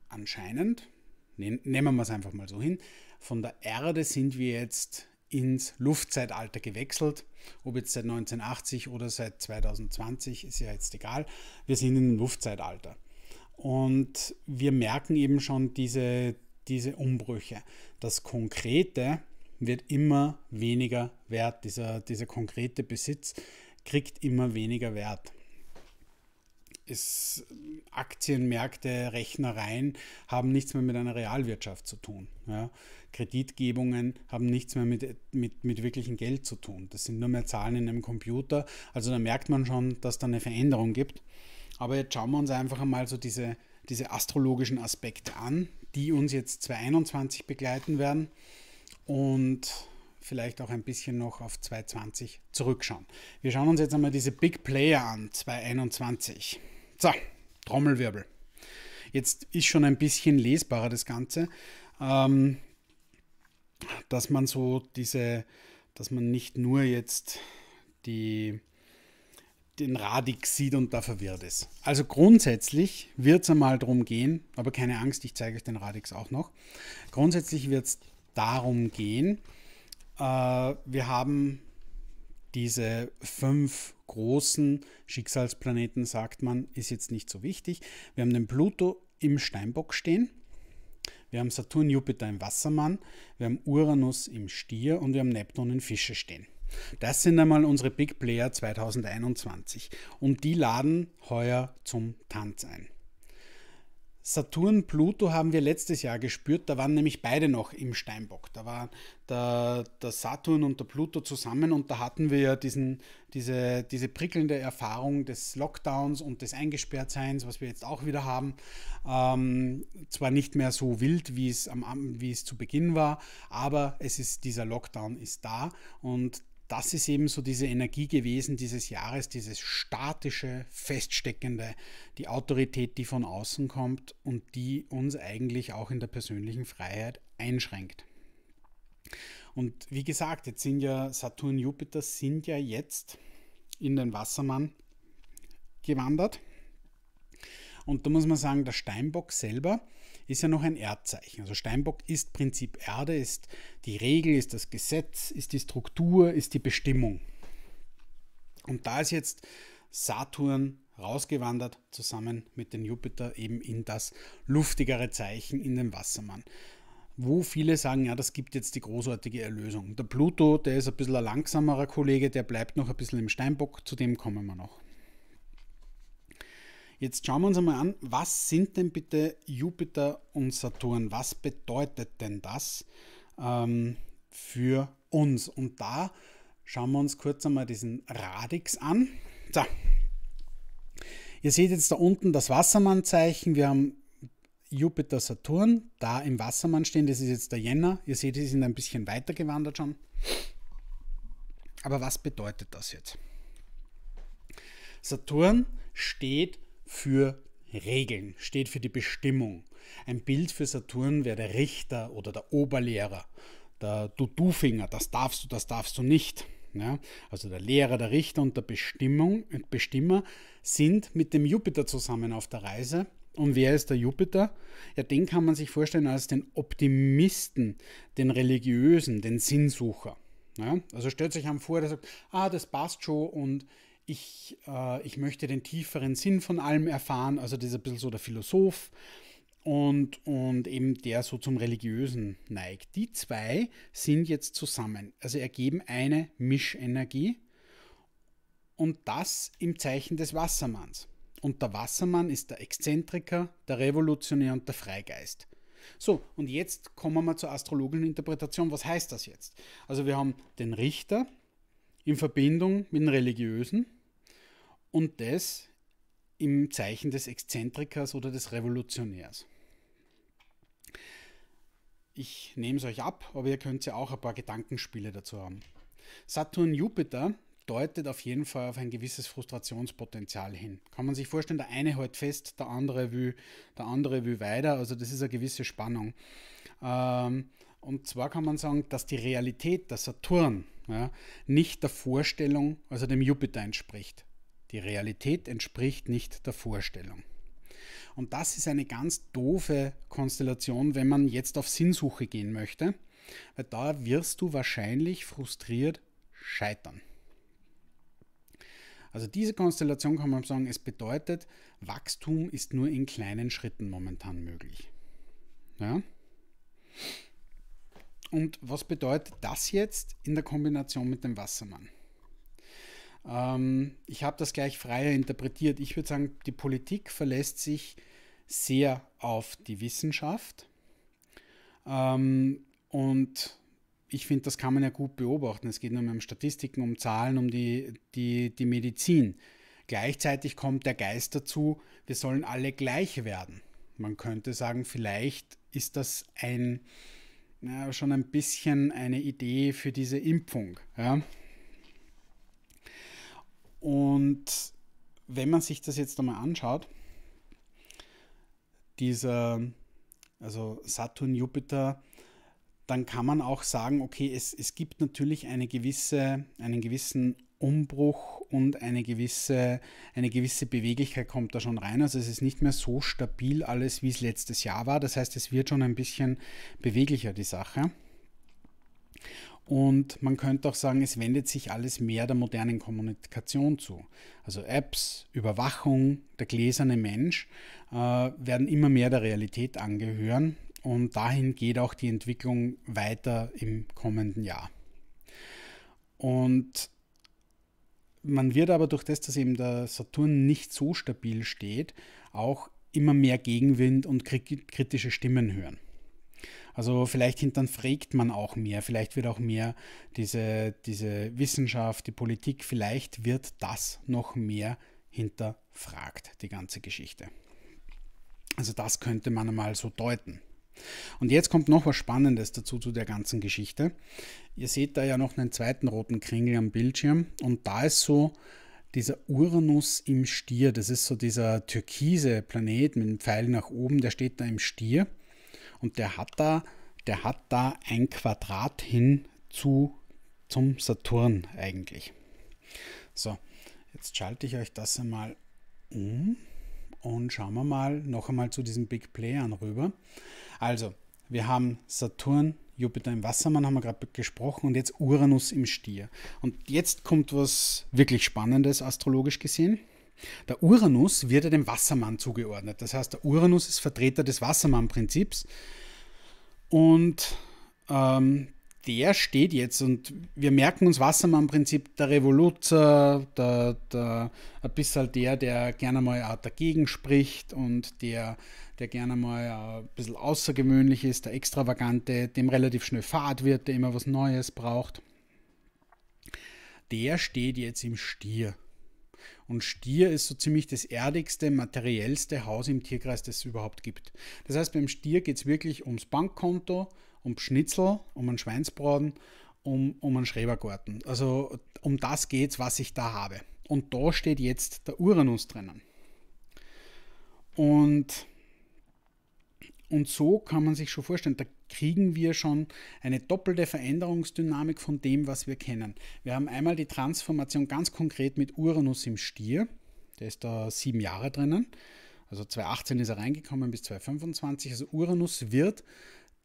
anscheinend, nehmen wir es einfach mal so hin, von der Erde sind wir jetzt ins Luftzeitalter gewechselt. Ob jetzt seit 1980 oder seit 2020, ist ja jetzt egal. Wir sind im Luftzeitalter. Und wir merken eben schon diese diese Umbrüche. Das Konkrete wird immer weniger wert. Dieser, dieser konkrete Besitz kriegt immer weniger Wert. Es, Aktienmärkte, Rechnereien haben nichts mehr mit einer Realwirtschaft zu tun. Ja. Kreditgebungen haben nichts mehr mit, mit, mit wirklichem Geld zu tun. Das sind nur mehr Zahlen in einem Computer. Also da merkt man schon, dass da eine Veränderung gibt. Aber jetzt schauen wir uns einfach einmal so diese, diese astrologischen Aspekte an, die uns jetzt 2021 begleiten werden und vielleicht auch ein bisschen noch auf 2020 zurückschauen. Wir schauen uns jetzt einmal diese Big Player an, 2021. So, Trommelwirbel. Jetzt ist schon ein bisschen lesbarer das Ganze, ähm, dass man so diese, dass man nicht nur jetzt die den Radix sieht und da verwirrt ist. Also grundsätzlich wird es einmal darum gehen, aber keine Angst, ich zeige euch den Radix auch noch. Grundsätzlich wird es darum gehen, äh, wir haben diese fünf großen Schicksalsplaneten, sagt man, ist jetzt nicht so wichtig. Wir haben den Pluto im Steinbock stehen. Wir haben Saturn, Jupiter im Wassermann, wir haben Uranus im Stier und wir haben Neptun in Fische stehen. Das sind einmal unsere Big Player 2021 und die laden heuer zum Tanz ein. Saturn, Pluto haben wir letztes Jahr gespürt, da waren nämlich beide noch im Steinbock. Da waren der, der Saturn und der Pluto zusammen und da hatten wir ja diesen, diese, diese prickelnde Erfahrung des Lockdowns und des Eingesperrtseins, was wir jetzt auch wieder haben. Ähm, zwar nicht mehr so wild, wie es, am, wie es zu Beginn war, aber es ist, dieser Lockdown ist da und das ist eben so diese Energie gewesen dieses Jahres, dieses statische, feststeckende, die Autorität, die von außen kommt und die uns eigentlich auch in der persönlichen Freiheit einschränkt. Und wie gesagt, jetzt sind ja Saturn, Jupiter sind ja jetzt in den Wassermann gewandert. Und da muss man sagen, der Steinbock selber ist ja noch ein Erdzeichen. Also Steinbock ist Prinzip Erde, ist die Regel, ist das Gesetz, ist die Struktur, ist die Bestimmung. Und da ist jetzt Saturn rausgewandert, zusammen mit dem Jupiter eben in das luftigere Zeichen, in den Wassermann. Wo viele sagen, ja, das gibt jetzt die großartige Erlösung. Der Pluto, der ist ein bisschen ein langsamerer Kollege, der bleibt noch ein bisschen im Steinbock, zu dem kommen wir noch. Jetzt schauen wir uns einmal an, was sind denn bitte Jupiter und Saturn? Was bedeutet denn das ähm, für uns? Und da schauen wir uns kurz einmal diesen Radix an. So. Ihr seht jetzt da unten das Wassermannzeichen. Wir haben Jupiter, Saturn, da im Wassermann stehen. Das ist jetzt der Jänner. Ihr seht, die sind ein bisschen weiter gewandert schon. Aber was bedeutet das jetzt? Saturn steht für Regeln, steht für die Bestimmung. Ein Bild für Saturn wäre der Richter oder der Oberlehrer, der Du-Du-Finger, das darfst du, das darfst du nicht. Ja, also der Lehrer, der Richter und der Bestimmung, äh, Bestimmer sind mit dem Jupiter zusammen auf der Reise. Und wer ist der Jupiter? Ja, den kann man sich vorstellen als den Optimisten, den Religiösen, den Sinnsucher. Ja, also stellt sich einem vor, der sagt, ah, das passt schon und ich, äh, ich möchte den tieferen Sinn von allem erfahren, also das ist ein bisschen so der Philosoph und, und eben der so zum Religiösen neigt. Die zwei sind jetzt zusammen, also ergeben eine Mischenergie und das im Zeichen des Wassermanns. Und der Wassermann ist der Exzentriker, der Revolutionär und der Freigeist. So, und jetzt kommen wir zur astrologischen Interpretation. Was heißt das jetzt? Also wir haben den Richter, in Verbindung mit den Religiösen und das im Zeichen des Exzentrikers oder des Revolutionärs. Ich nehme es euch ab, aber ihr könnt ja auch ein paar Gedankenspiele dazu haben. Saturn-Jupiter deutet auf jeden Fall auf ein gewisses Frustrationspotenzial hin. Kann man sich vorstellen, der eine hält fest, der andere will, der andere will weiter. Also das ist eine gewisse Spannung. Ähm, und zwar kann man sagen, dass die Realität der Saturn ja, nicht der Vorstellung, also dem Jupiter entspricht. Die Realität entspricht nicht der Vorstellung. Und das ist eine ganz doofe Konstellation, wenn man jetzt auf Sinnsuche gehen möchte, weil da wirst du wahrscheinlich frustriert scheitern. Also diese Konstellation kann man sagen, es bedeutet, Wachstum ist nur in kleinen Schritten momentan möglich. Ja? Und was bedeutet das jetzt in der Kombination mit dem Wassermann? Ähm, ich habe das gleich freier interpretiert. Ich würde sagen, die Politik verlässt sich sehr auf die Wissenschaft. Ähm, und ich finde, das kann man ja gut beobachten. Es geht nur um Statistiken, um Zahlen, um die, die, die Medizin. Gleichzeitig kommt der Geist dazu, wir sollen alle gleich werden. Man könnte sagen, vielleicht ist das ein, ja, schon ein bisschen eine Idee für diese Impfung. Ja? Und wenn man sich das jetzt einmal anschaut, dieser, also Saturn, Jupiter, dann kann man auch sagen, okay, es, es gibt natürlich eine gewisse, einen gewissen Umbruch und eine gewisse, eine gewisse Beweglichkeit kommt da schon rein. Also es ist nicht mehr so stabil alles, wie es letztes Jahr war. Das heißt, es wird schon ein bisschen beweglicher, die Sache. Und man könnte auch sagen, es wendet sich alles mehr der modernen Kommunikation zu. Also Apps, Überwachung, der gläserne Mensch äh, werden immer mehr der Realität angehören. Und dahin geht auch die Entwicklung weiter im kommenden Jahr. Und man wird aber durch das, dass eben der Saturn nicht so stabil steht, auch immer mehr Gegenwind und kritische Stimmen hören. Also vielleicht hinterfragt man auch mehr, vielleicht wird auch mehr diese, diese Wissenschaft, die Politik, vielleicht wird das noch mehr hinterfragt, die ganze Geschichte. Also das könnte man einmal so deuten. Und jetzt kommt noch was Spannendes dazu zu der ganzen Geschichte. Ihr seht da ja noch einen zweiten roten Kringel am Bildschirm und da ist so dieser Uranus im Stier. Das ist so dieser türkise Planet mit dem Pfeil nach oben, der steht da im Stier und der hat da, der hat da ein Quadrat hin zu zum Saturn eigentlich. So, jetzt schalte ich euch das einmal um und schauen wir mal noch einmal zu diesem Big Playern rüber. Also, wir haben Saturn, Jupiter im Wassermann, haben wir gerade gesprochen, und jetzt Uranus im Stier. Und jetzt kommt was wirklich Spannendes, astrologisch gesehen. Der Uranus wird ja dem Wassermann zugeordnet. Das heißt, der Uranus ist Vertreter des Wassermann-Prinzips. Und ähm, der steht jetzt und wir merken uns Wassermann-Prinzip, der Revoluzer, der, der, ein bisschen der, der gerne mal auch dagegen spricht und der, der gerne mal ein bisschen außergewöhnlich ist, der Extravagante, dem relativ schnell Fahrt wird, der immer was Neues braucht. Der steht jetzt im Stier. Und Stier ist so ziemlich das erdigste, materiellste Haus im Tierkreis, das es überhaupt gibt. Das heißt, beim Stier geht es wirklich ums Bankkonto, um Schnitzel, um einen Schweinsbraten, um, um einen Schrebergarten. Also um das geht es, was ich da habe. Und da steht jetzt der Uranus drinnen. Und, und so kann man sich schon vorstellen, da kriegen wir schon eine doppelte Veränderungsdynamik von dem, was wir kennen. Wir haben einmal die Transformation ganz konkret mit Uranus im Stier. Der ist da sieben Jahre drinnen. Also 2018 ist er reingekommen bis 2025. Also Uranus wird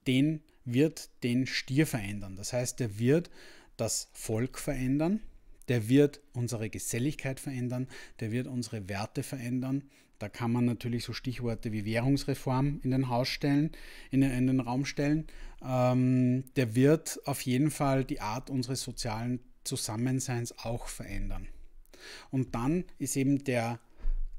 den wird den Stier verändern. Das heißt, der wird das Volk verändern, der wird unsere Geselligkeit verändern, der wird unsere Werte verändern. Da kann man natürlich so Stichworte wie Währungsreform in den, Haus stellen, in, den, in den Raum stellen. Ähm, der wird auf jeden Fall die Art unseres sozialen Zusammenseins auch verändern. Und dann ist eben der,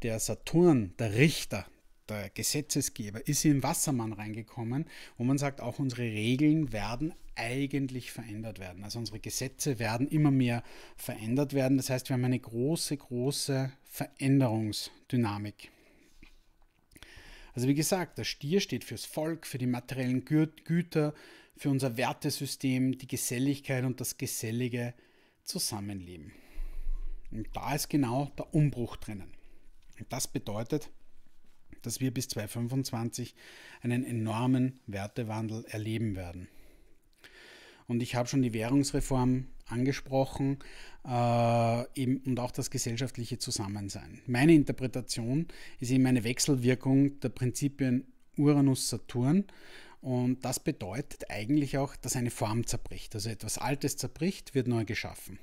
der Saturn, der Richter, der Gesetzesgeber ist in Wassermann reingekommen, wo man sagt, auch unsere Regeln werden eigentlich verändert werden. Also unsere Gesetze werden immer mehr verändert werden. Das heißt, wir haben eine große, große Veränderungsdynamik. Also wie gesagt, der Stier steht fürs Volk, für die materiellen Güter, für unser Wertesystem, die Geselligkeit und das gesellige Zusammenleben. Und da ist genau der Umbruch drinnen. Und das bedeutet, dass wir bis 2025 einen enormen Wertewandel erleben werden. Und ich habe schon die Währungsreform angesprochen äh, eben, und auch das gesellschaftliche Zusammensein. Meine Interpretation ist eben eine Wechselwirkung der Prinzipien Uranus-Saturn. Und das bedeutet eigentlich auch, dass eine Form zerbricht. Also etwas Altes zerbricht, wird neu geschaffen.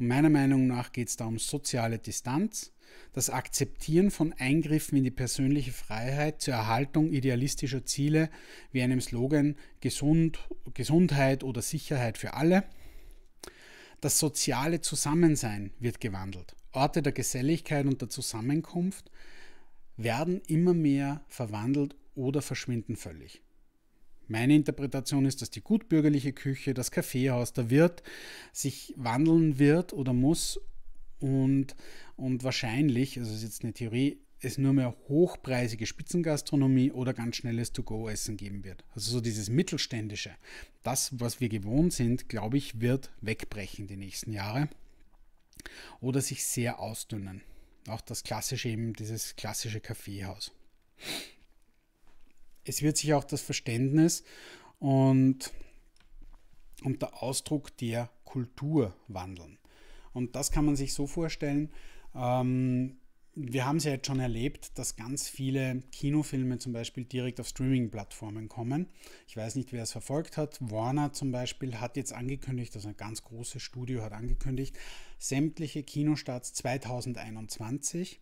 Und meiner Meinung nach geht es da um soziale Distanz, das Akzeptieren von Eingriffen in die persönliche Freiheit zur Erhaltung idealistischer Ziele wie einem Slogan Gesund, Gesundheit oder Sicherheit für alle. Das soziale Zusammensein wird gewandelt. Orte der Geselligkeit und der Zusammenkunft werden immer mehr verwandelt oder verschwinden völlig. Meine Interpretation ist, dass die gutbürgerliche Küche, das Kaffeehaus, der Wirt sich wandeln wird oder muss und, und wahrscheinlich, also das ist jetzt eine Theorie, es nur mehr hochpreisige Spitzengastronomie oder ganz schnelles To-Go-Essen geben wird. Also so dieses Mittelständische. Das, was wir gewohnt sind, glaube ich, wird wegbrechen die nächsten Jahre oder sich sehr ausdünnen. Auch das klassische eben, dieses klassische Kaffeehaus. Es wird sich auch das Verständnis und, und der Ausdruck der Kultur wandeln. Und das kann man sich so vorstellen. Ähm, wir haben es ja jetzt schon erlebt, dass ganz viele Kinofilme zum Beispiel direkt auf Streaming-Plattformen kommen. Ich weiß nicht, wer es verfolgt hat. Warner zum Beispiel hat jetzt angekündigt, also ein ganz großes Studio hat angekündigt, sämtliche Kinostarts 2021.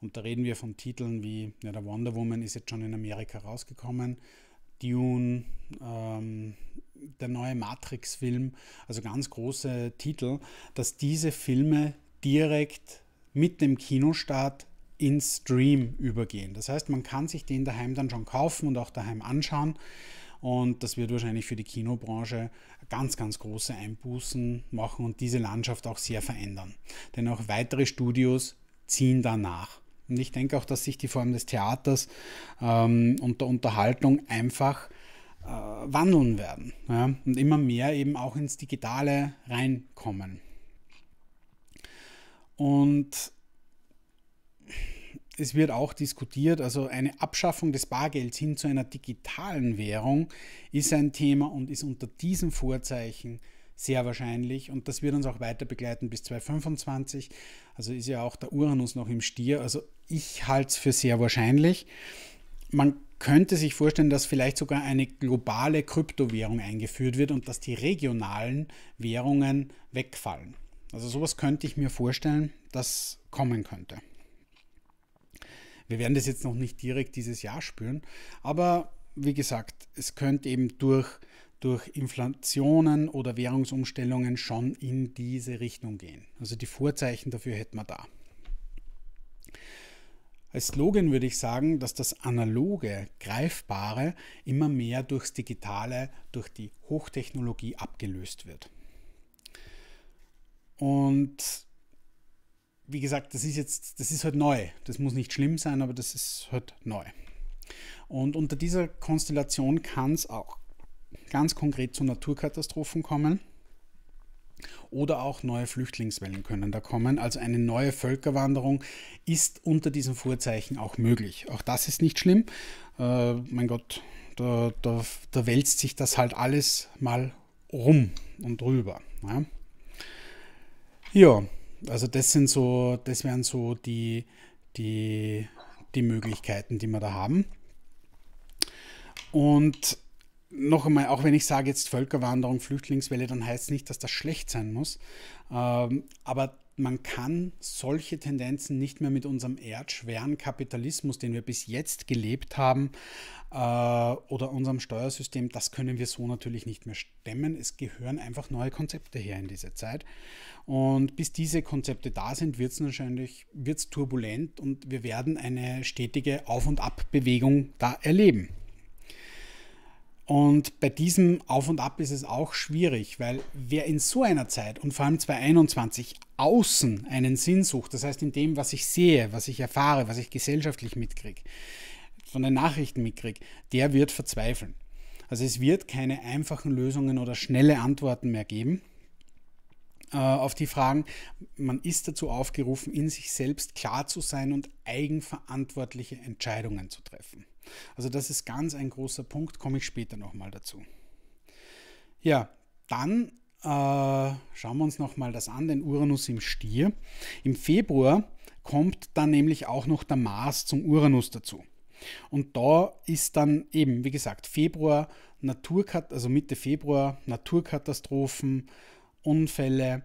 Und da reden wir von Titeln wie, ja, der Wonder Woman ist jetzt schon in Amerika rausgekommen. Dune, ähm, der neue Matrix-Film, also ganz große Titel, dass diese Filme direkt mit dem Kinostart ins Stream übergehen. Das heißt, man kann sich den daheim dann schon kaufen und auch daheim anschauen. Und das wird wahrscheinlich für die Kinobranche ganz, ganz große Einbußen machen und diese Landschaft auch sehr verändern. Denn auch weitere Studios ziehen danach. Und ich denke auch, dass sich die Form des Theaters ähm, und der Unterhaltung einfach äh, wandeln werden ja? und immer mehr eben auch ins Digitale reinkommen. Und es wird auch diskutiert, also eine Abschaffung des Bargelds hin zu einer digitalen Währung ist ein Thema und ist unter diesen Vorzeichen sehr wahrscheinlich und das wird uns auch weiter begleiten bis 2025. Also ist ja auch der Uranus noch im Stier. Also ich halte es für sehr wahrscheinlich. Man könnte sich vorstellen, dass vielleicht sogar eine globale Kryptowährung eingeführt wird und dass die regionalen Währungen wegfallen. Also sowas könnte ich mir vorstellen, das kommen könnte. Wir werden das jetzt noch nicht direkt dieses Jahr spüren, aber wie gesagt, es könnte eben durch, durch Inflationen oder Währungsumstellungen schon in diese Richtung gehen. Also die Vorzeichen dafür hätten wir da. Als Slogan würde ich sagen, dass das analoge, greifbare immer mehr durchs digitale, durch die Hochtechnologie abgelöst wird. Und wie gesagt, das ist jetzt, das ist halt neu. Das muss nicht schlimm sein, aber das ist halt neu. Und unter dieser Konstellation kann es auch ganz konkret zu Naturkatastrophen kommen. Oder auch neue Flüchtlingswellen können da kommen. Also eine neue Völkerwanderung ist unter diesen Vorzeichen auch möglich. Auch das ist nicht schlimm. Äh, mein Gott, da, da, da, wälzt sich das halt alles mal rum und drüber. Ja, ja also das sind so, das wären so die, die, die Möglichkeiten, die wir da haben. Und noch einmal, auch wenn ich sage jetzt Völkerwanderung, Flüchtlingswelle, dann heißt es nicht, dass das schlecht sein muss. Ähm, aber man kann solche Tendenzen nicht mehr mit unserem erdschweren Kapitalismus, den wir bis jetzt gelebt haben, äh, oder unserem Steuersystem, das können wir so natürlich nicht mehr stemmen. Es gehören einfach neue Konzepte her in diese Zeit. Und bis diese Konzepte da sind, wird es wahrscheinlich wird's turbulent und wir werden eine stetige Auf- und Abbewegung da erleben. Und bei diesem Auf und Ab ist es auch schwierig, weil wer in so einer Zeit und vor allem 2021 außen einen Sinn sucht, das heißt in dem, was ich sehe, was ich erfahre, was ich gesellschaftlich mitkriege, von den Nachrichten mitkriege, der wird verzweifeln. Also es wird keine einfachen Lösungen oder schnelle Antworten mehr geben äh, auf die Fragen. Man ist dazu aufgerufen, in sich selbst klar zu sein und eigenverantwortliche Entscheidungen zu treffen. Also das ist ganz ein großer Punkt, komme ich später nochmal dazu. Ja, dann äh, schauen wir uns nochmal das an, den Uranus im Stier. Im Februar kommt dann nämlich auch noch der Mars zum Uranus dazu. Und da ist dann eben, wie gesagt, Februar, Naturkat also Mitte Februar, Naturkatastrophen, Unfälle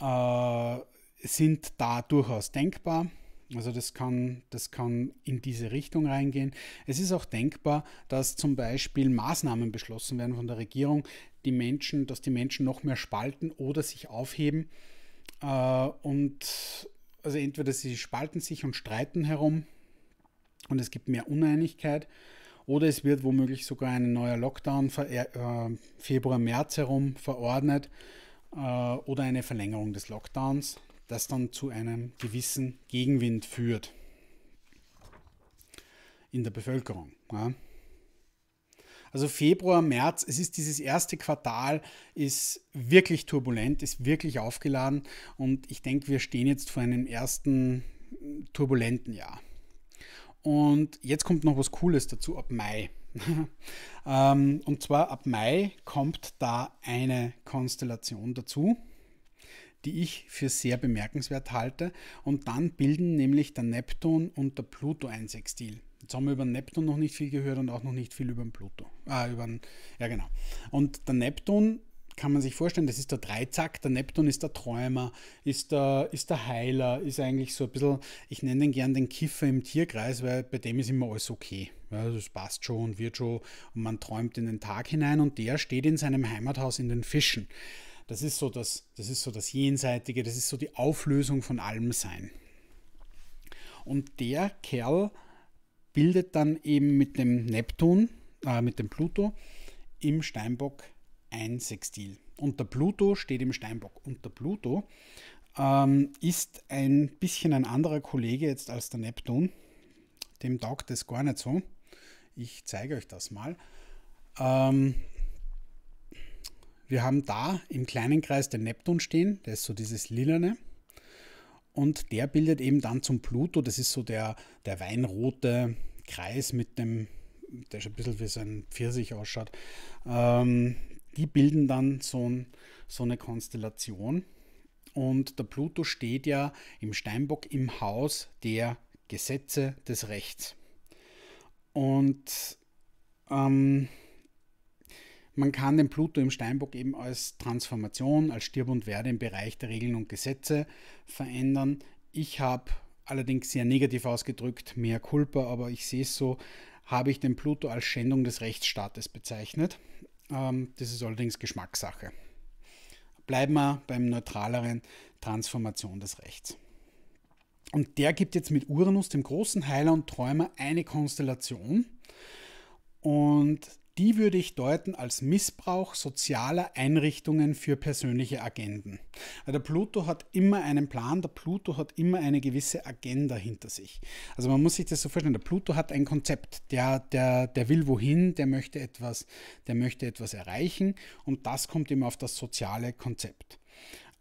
äh, sind da durchaus denkbar. Also das kann, das kann in diese Richtung reingehen. Es ist auch denkbar, dass zum Beispiel Maßnahmen beschlossen werden von der Regierung, die Menschen, dass die Menschen noch mehr spalten oder sich aufheben. Äh, und also entweder sie spalten sich und streiten herum und es gibt mehr Uneinigkeit oder es wird womöglich sogar ein neuer Lockdown äh, Februar, März herum verordnet äh, oder eine Verlängerung des Lockdowns das dann zu einem gewissen Gegenwind führt in der Bevölkerung. Ja. Also Februar, März, es ist dieses erste Quartal, ist wirklich turbulent, ist wirklich aufgeladen und ich denke, wir stehen jetzt vor einem ersten turbulenten Jahr. Und jetzt kommt noch was Cooles dazu ab Mai. Ähm, und zwar ab Mai kommt da eine Konstellation dazu die ich für sehr bemerkenswert halte. Und dann bilden nämlich der Neptun und der Pluto ein Sextil. Jetzt haben wir über den Neptun noch nicht viel gehört und auch noch nicht viel über den Pluto. Ah, über den, ja, genau. Und der Neptun kann man sich vorstellen, das ist der Dreizack, der Neptun ist der Träumer, ist der, ist der Heiler, ist eigentlich so ein bisschen, ich nenne den gern den Kiffer im Tierkreis, weil bei dem ist immer alles okay. Ja, das passt schon und wird schon und man träumt in den Tag hinein und der steht in seinem Heimathaus in den Fischen. Das ist so das, das ist so das Jenseitige, das ist so die Auflösung von allem Sein. Und der Kerl bildet dann eben mit dem Neptun, äh, mit dem Pluto im Steinbock ein Sextil. Und der Pluto steht im Steinbock. Und der Pluto ähm, ist ein bisschen ein anderer Kollege jetzt als der Neptun. Dem taugt es gar nicht so. Ich zeige euch das mal. Ähm, wir haben da im kleinen Kreis den Neptun stehen, der ist so dieses Lilane. Und der bildet eben dann zum Pluto, das ist so der, der weinrote Kreis mit dem, der schon ein bisschen wie so ein Pfirsich ausschaut. Ähm, die bilden dann so, ein, so eine Konstellation. Und der Pluto steht ja im Steinbock im Haus der Gesetze des Rechts. Und ähm, man kann den Pluto im Steinbock eben als Transformation, als Stirb und Werde im Bereich der Regeln und Gesetze verändern. Ich habe allerdings sehr negativ ausgedrückt, mehr Kulpa, aber ich sehe es so, habe ich den Pluto als Schändung des Rechtsstaates bezeichnet. Ähm, das ist allerdings Geschmackssache. Bleiben wir beim neutraleren Transformation des Rechts. Und der gibt jetzt mit Uranus, dem großen Heiler und Träumer, eine Konstellation. Und die würde ich deuten als Missbrauch sozialer Einrichtungen für persönliche Agenden. Also der Pluto hat immer einen Plan, der Pluto hat immer eine gewisse Agenda hinter sich. Also man muss sich das so vorstellen, der Pluto hat ein Konzept, der, der, der will wohin, der möchte etwas, der möchte etwas erreichen und das kommt immer auf das soziale Konzept.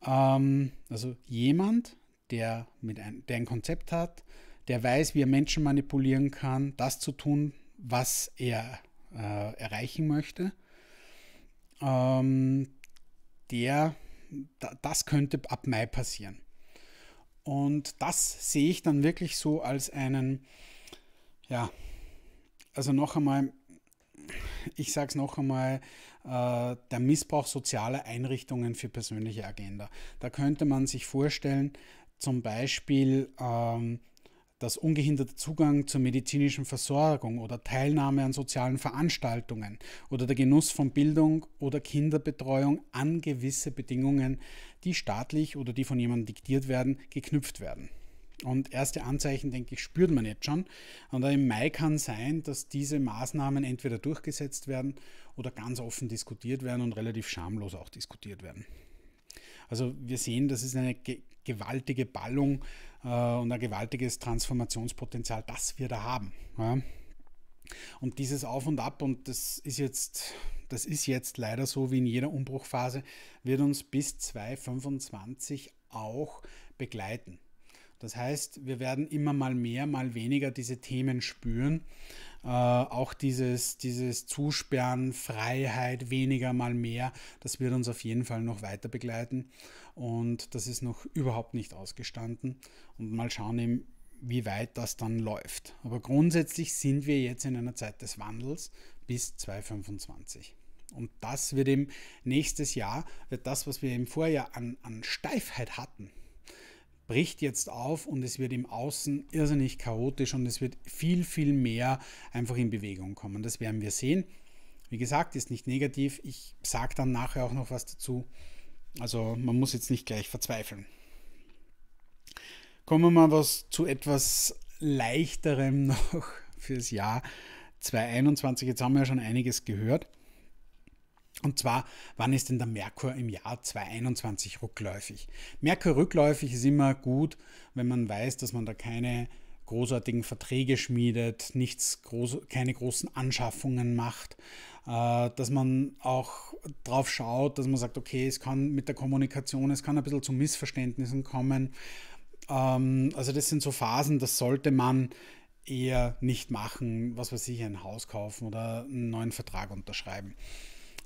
Ähm, also jemand, der, mit ein, der ein Konzept hat, der weiß, wie er Menschen manipulieren kann, das zu tun, was er äh, erreichen möchte. Ähm, der, das könnte ab Mai passieren. Und das sehe ich dann wirklich so als einen, ja, also noch einmal, ich sage es noch einmal, äh, der Missbrauch sozialer Einrichtungen für persönliche Agenda. Da könnte man sich vorstellen, zum Beispiel ähm, dass ungehinderter Zugang zur medizinischen Versorgung oder Teilnahme an sozialen Veranstaltungen oder der Genuss von Bildung oder Kinderbetreuung an gewisse Bedingungen, die staatlich oder die von jemandem diktiert werden, geknüpft werden. Und erste Anzeichen, denke ich, spürt man jetzt schon. Und im Mai kann sein, dass diese Maßnahmen entweder durchgesetzt werden oder ganz offen diskutiert werden und relativ schamlos auch diskutiert werden. Also wir sehen, das ist eine ge gewaltige Ballung äh, und ein gewaltiges Transformationspotenzial, das wir da haben. Ja. Und dieses Auf und Ab, und das ist jetzt, das ist jetzt leider so wie in jeder Umbruchphase, wird uns bis 2025 auch begleiten. Das heißt, wir werden immer mal mehr, mal weniger diese Themen spüren äh, auch dieses, dieses Zusperren, Freiheit, weniger mal mehr, das wird uns auf jeden Fall noch weiter begleiten und das ist noch überhaupt nicht ausgestanden und mal schauen eben, wie weit das dann läuft. Aber grundsätzlich sind wir jetzt in einer Zeit des Wandels bis 2025. Und das wird eben nächstes Jahr, wird das, was wir im Vorjahr an, an Steifheit hatten, bricht jetzt auf und es wird im Außen irrsinnig chaotisch und es wird viel, viel mehr einfach in Bewegung kommen. Das werden wir sehen. Wie gesagt, ist nicht negativ. Ich sage dann nachher auch noch was dazu. Also man muss jetzt nicht gleich verzweifeln. Kommen wir mal was zu etwas leichterem noch fürs Jahr 2021. Jetzt haben wir ja schon einiges gehört. Und zwar, wann ist denn der Merkur im Jahr 2021 rückläufig? Merkur rückläufig ist immer gut, wenn man weiß, dass man da keine großartigen Verträge schmiedet, nichts groß, keine großen Anschaffungen macht, äh, dass man auch drauf schaut, dass man sagt, okay, es kann mit der Kommunikation, es kann ein bisschen zu Missverständnissen kommen. Ähm, also das sind so Phasen, das sollte man eher nicht machen, was weiß ich, ein Haus kaufen oder einen neuen Vertrag unterschreiben.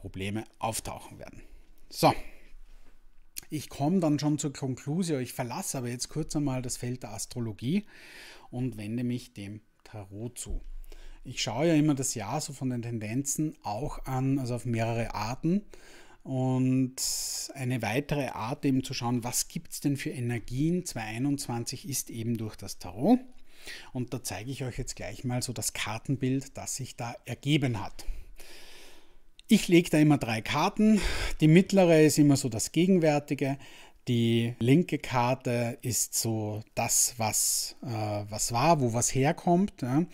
Probleme auftauchen werden. So, ich komme dann schon zur Konklusion. Ich verlasse aber jetzt kurz einmal das Feld der Astrologie und wende mich dem Tarot zu. Ich schaue ja immer das Jahr so von den Tendenzen auch an, also auf mehrere Arten. Und eine weitere Art eben zu schauen, was gibt es denn für Energien 2021 ist eben durch das Tarot. Und da zeige ich euch jetzt gleich mal so das Kartenbild, das sich da ergeben hat. Ich lege da immer drei Karten. Die mittlere ist immer so das Gegenwärtige. Die linke Karte ist so das, was, äh, was war, wo was herkommt. Ja?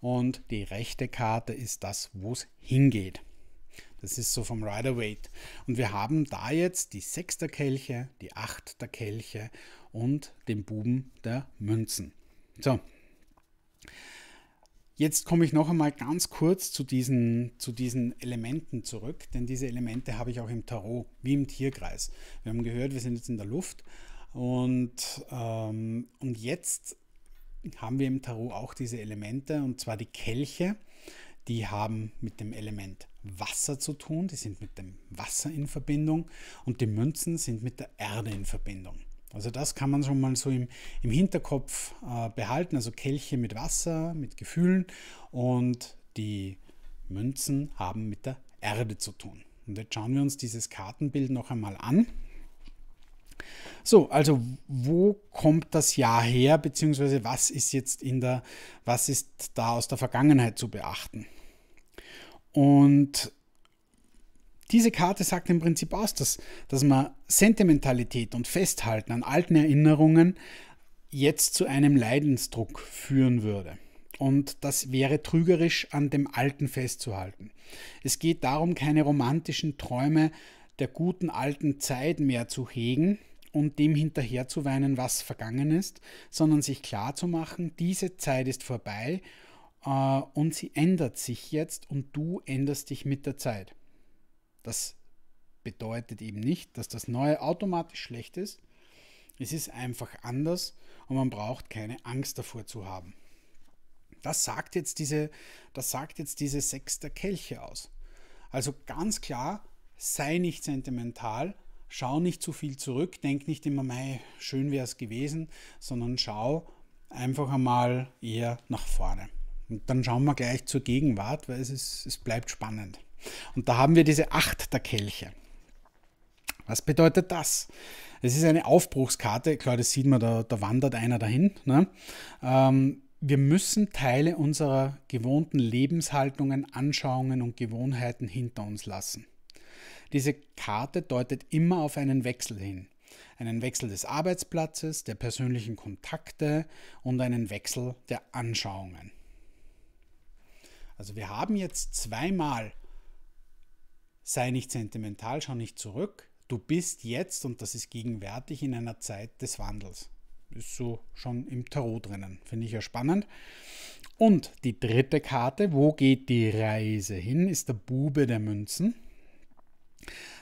Und die rechte Karte ist das, wo es hingeht. Das ist so vom Rider Waite. Und wir haben da jetzt die sechster Kelche, die achter Kelche und den Buben der Münzen. So, Jetzt komme ich noch einmal ganz kurz zu diesen, zu diesen Elementen zurück, denn diese Elemente habe ich auch im Tarot, wie im Tierkreis. Wir haben gehört, wir sind jetzt in der Luft und, ähm, und jetzt haben wir im Tarot auch diese Elemente und zwar die Kelche, die haben mit dem Element Wasser zu tun, die sind mit dem Wasser in Verbindung und die Münzen sind mit der Erde in Verbindung. Also das kann man schon mal so im, im Hinterkopf äh, behalten. Also Kelche mit Wasser, mit Gefühlen und die Münzen haben mit der Erde zu tun. Und jetzt schauen wir uns dieses Kartenbild noch einmal an. So, also wo kommt das Jahr her, beziehungsweise was ist jetzt in der, was ist da aus der Vergangenheit zu beachten? Und diese Karte sagt im Prinzip aus, dass, dass man Sentimentalität und Festhalten an alten Erinnerungen jetzt zu einem Leidensdruck führen würde. Und das wäre trügerisch, an dem Alten festzuhalten. Es geht darum, keine romantischen Träume der guten alten Zeit mehr zu hegen und dem hinterherzuweinen, was vergangen ist, sondern sich klarzumachen, diese Zeit ist vorbei äh, und sie ändert sich jetzt und du änderst dich mit der Zeit. Das bedeutet eben nicht, dass das Neue automatisch schlecht ist. Es ist einfach anders und man braucht keine Angst davor zu haben. Das sagt jetzt diese, das sagt jetzt diese Sechs Kelche aus. Also ganz klar, sei nicht sentimental, schau nicht zu viel zurück, denk nicht immer, mei, schön wäre es gewesen, sondern schau einfach einmal eher nach vorne. Und dann schauen wir gleich zur Gegenwart, weil es, ist, es bleibt spannend. Und da haben wir diese Acht der Kelche. Was bedeutet das? Es ist eine Aufbruchskarte. Klar, das sieht man, da, da wandert einer dahin. Ne? Ähm, wir müssen Teile unserer gewohnten Lebenshaltungen, Anschauungen und Gewohnheiten hinter uns lassen. Diese Karte deutet immer auf einen Wechsel hin. Einen Wechsel des Arbeitsplatzes, der persönlichen Kontakte und einen Wechsel der Anschauungen. Also wir haben jetzt zweimal sei nicht sentimental, schau nicht zurück. Du bist jetzt, und das ist gegenwärtig, in einer Zeit des Wandels. Ist so schon im Tarot drinnen. Finde ich ja spannend. Und die dritte Karte, wo geht die Reise hin, ist der Bube der Münzen.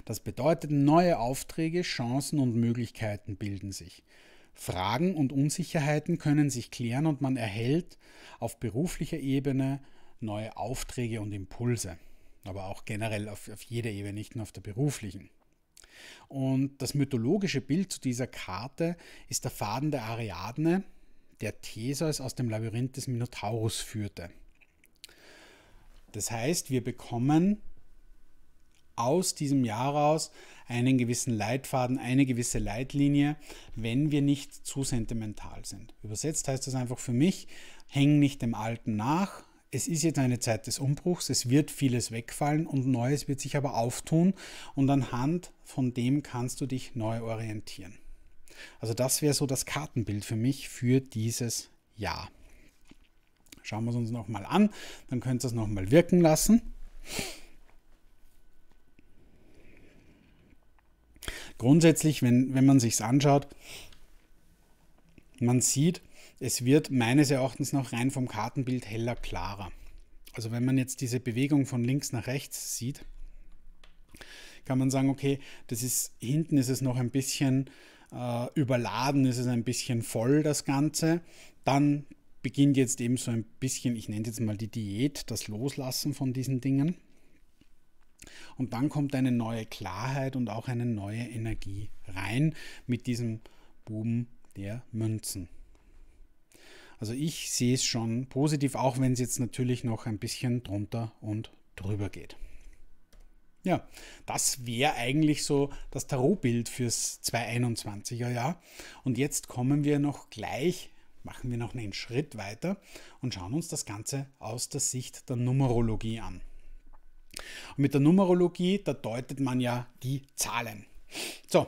Das bedeutet, neue Aufträge, Chancen und Möglichkeiten bilden sich. Fragen und Unsicherheiten können sich klären und man erhält auf beruflicher Ebene neue Aufträge und Impulse aber auch generell auf, auf jeder Ebene, nicht nur auf der beruflichen. Und das mythologische Bild zu dieser Karte ist der Faden der Ariadne, der Theseus aus dem Labyrinth des Minotaurus führte. Das heißt, wir bekommen aus diesem Jahr raus einen gewissen Leitfaden, eine gewisse Leitlinie, wenn wir nicht zu sentimental sind. Übersetzt heißt das einfach für mich, häng nicht dem Alten nach, es ist jetzt eine Zeit des Umbruchs, es wird vieles wegfallen und Neues wird sich aber auftun und anhand von dem kannst du dich neu orientieren. Also das wäre so das Kartenbild für mich für dieses Jahr. Schauen wir es uns nochmal an, dann könnt ihr es nochmal wirken lassen. Grundsätzlich, wenn, wenn man sich es anschaut, man sieht, es wird meines Erachtens noch rein vom Kartenbild heller klarer. Also wenn man jetzt diese Bewegung von links nach rechts sieht, kann man sagen, okay, das ist hinten ist es noch ein bisschen äh, überladen, ist es ein bisschen voll das Ganze. Dann beginnt jetzt eben so ein bisschen, ich nenne es jetzt mal die Diät, das Loslassen von diesen Dingen. Und dann kommt eine neue Klarheit und auch eine neue Energie rein mit diesem Buben der Münzen. Also ich sehe es schon positiv, auch wenn es jetzt natürlich noch ein bisschen drunter und drüber geht. Ja, das wäre eigentlich so das Tarotbild fürs 2021er Jahr. Und jetzt kommen wir noch gleich, machen wir noch einen Schritt weiter und schauen uns das Ganze aus der Sicht der Numerologie an. Und mit der Numerologie, da deutet man ja die Zahlen. So,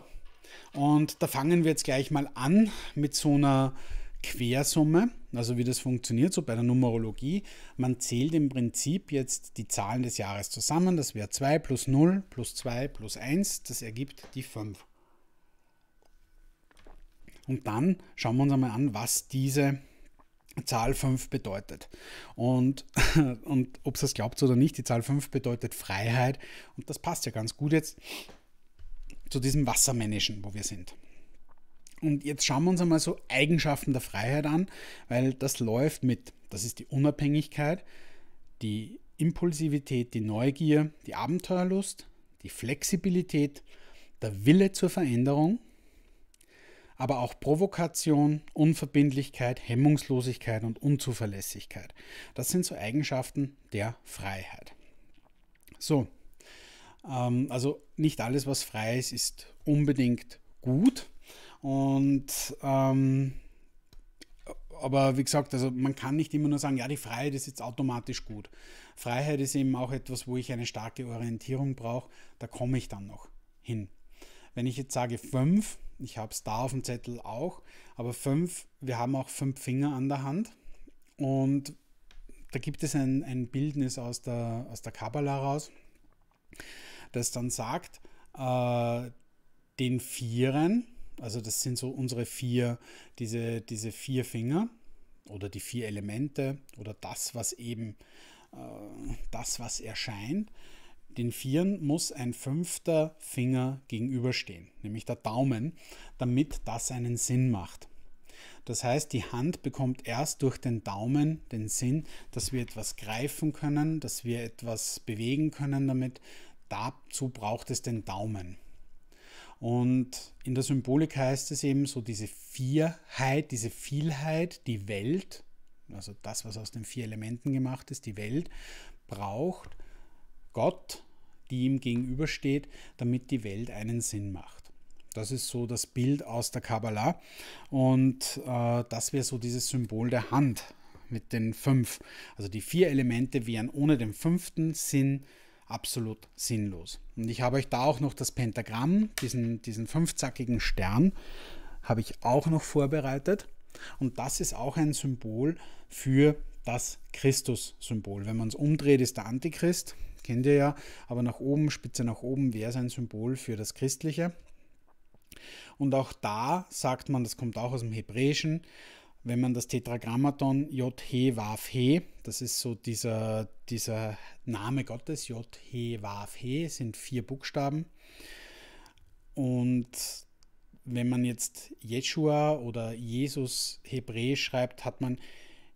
und da fangen wir jetzt gleich mal an mit so einer Quersumme, also wie das funktioniert, so bei der Numerologie. Man zählt im Prinzip jetzt die Zahlen des Jahres zusammen. Das wäre 2 plus 0 plus 2 plus 1, das ergibt die 5. Und dann schauen wir uns einmal an, was diese Zahl 5 bedeutet. Und, und ob es das glaubt oder nicht, die Zahl 5 bedeutet Freiheit. Und das passt ja ganz gut jetzt zu diesem Wassermännischen, wo wir sind. Und jetzt schauen wir uns einmal so Eigenschaften der Freiheit an, weil das läuft mit. Das ist die Unabhängigkeit, die Impulsivität, die Neugier, die Abenteuerlust, die Flexibilität, der Wille zur Veränderung, aber auch Provokation, Unverbindlichkeit, Hemmungslosigkeit und Unzuverlässigkeit. Das sind so Eigenschaften der Freiheit. So, ähm, also nicht alles, was frei ist, ist unbedingt gut. Und ähm, aber wie gesagt, also man kann nicht immer nur sagen, ja, die Freiheit ist jetzt automatisch gut. Freiheit ist eben auch etwas, wo ich eine starke Orientierung brauche. Da komme ich dann noch hin. Wenn ich jetzt sage fünf, ich habe es da auf dem Zettel auch, aber fünf, wir haben auch fünf Finger an der Hand. Und da gibt es ein, ein Bildnis aus der, aus der Kabbalah raus, das dann sagt, äh, den Vieren, also das sind so unsere vier, diese, diese vier Finger oder die vier Elemente oder das, was eben äh, das, was erscheint. Den Vieren muss ein fünfter Finger gegenüberstehen, nämlich der Daumen, damit das einen Sinn macht. Das heißt, die Hand bekommt erst durch den Daumen den Sinn, dass wir etwas greifen können, dass wir etwas bewegen können damit. Dazu braucht es den Daumen. Und in der Symbolik heißt es eben so diese Vierheit, diese Vielheit, die Welt, also das, was aus den vier Elementen gemacht ist, die Welt braucht Gott, die ihm gegenübersteht, damit die Welt einen Sinn macht. Das ist so das Bild aus der Kabbalah und äh, das wäre so dieses Symbol der Hand mit den fünf. Also die vier Elemente wären ohne den fünften Sinn absolut sinnlos. Und ich habe euch da auch noch das Pentagramm, diesen, diesen fünfzackigen Stern, habe ich auch noch vorbereitet. Und das ist auch ein Symbol für das Christus-Symbol. Wenn man es umdreht, ist der Antichrist, kennt ihr ja, aber nach oben, Spitze nach oben, wäre es ein Symbol für das Christliche. Und auch da sagt man, das kommt auch aus dem Hebräischen, wenn man das Tetragrammaton JH Waf He, das ist so dieser, dieser Name Gottes, JH Waf He, sind vier Buchstaben. Und wenn man jetzt Jeshua oder Jesus hebräisch schreibt, hat man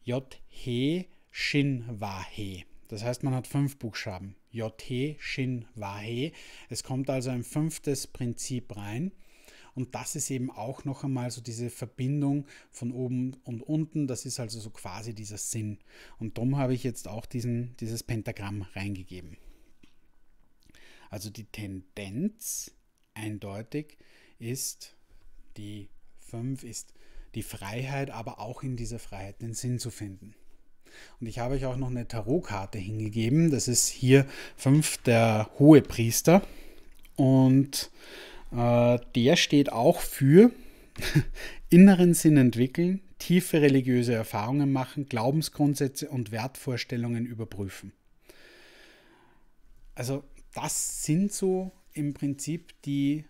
JH Shin Wahe. Das heißt, man hat fünf Buchstaben. JT Shin Wahe. Es kommt also ein fünftes Prinzip rein. Und das ist eben auch noch einmal so diese Verbindung von oben und unten. Das ist also so quasi dieser Sinn. Und darum habe ich jetzt auch diesen, dieses Pentagramm reingegeben. Also die Tendenz eindeutig ist, die 5 ist die Freiheit, aber auch in dieser Freiheit den Sinn zu finden. Und ich habe euch auch noch eine Tarotkarte hingegeben. Das ist hier 5 der Priester. Und äh, der steht auch für inneren Sinn entwickeln, tiefe religiöse Erfahrungen machen, Glaubensgrundsätze und Wertvorstellungen überprüfen. Also das sind so im Prinzip die,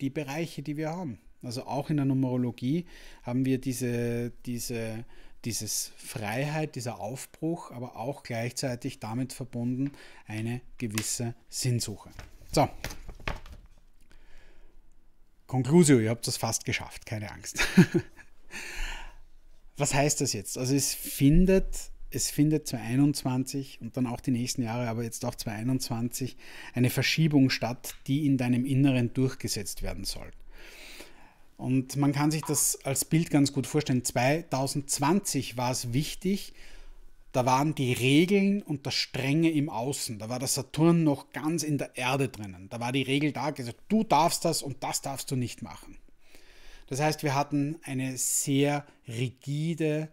die Bereiche, die wir haben. Also auch in der Numerologie haben wir diese, diese dieses Freiheit, dieser Aufbruch, aber auch gleichzeitig damit verbunden eine gewisse Sinnsuche. So, Conclusio, ihr habt das fast geschafft, keine Angst. Was heißt das jetzt? Also es findet, es findet 2021 und dann auch die nächsten Jahre, aber jetzt auch 2021 eine Verschiebung statt, die in deinem Inneren durchgesetzt werden soll. Und man kann sich das als Bild ganz gut vorstellen. 2020 war es wichtig, da waren die Regeln und das Strenge im Außen. Da war der Saturn noch ganz in der Erde drinnen. Da war die Regel da, gesagt, also du darfst das und das darfst du nicht machen. Das heißt, wir hatten eine sehr rigide,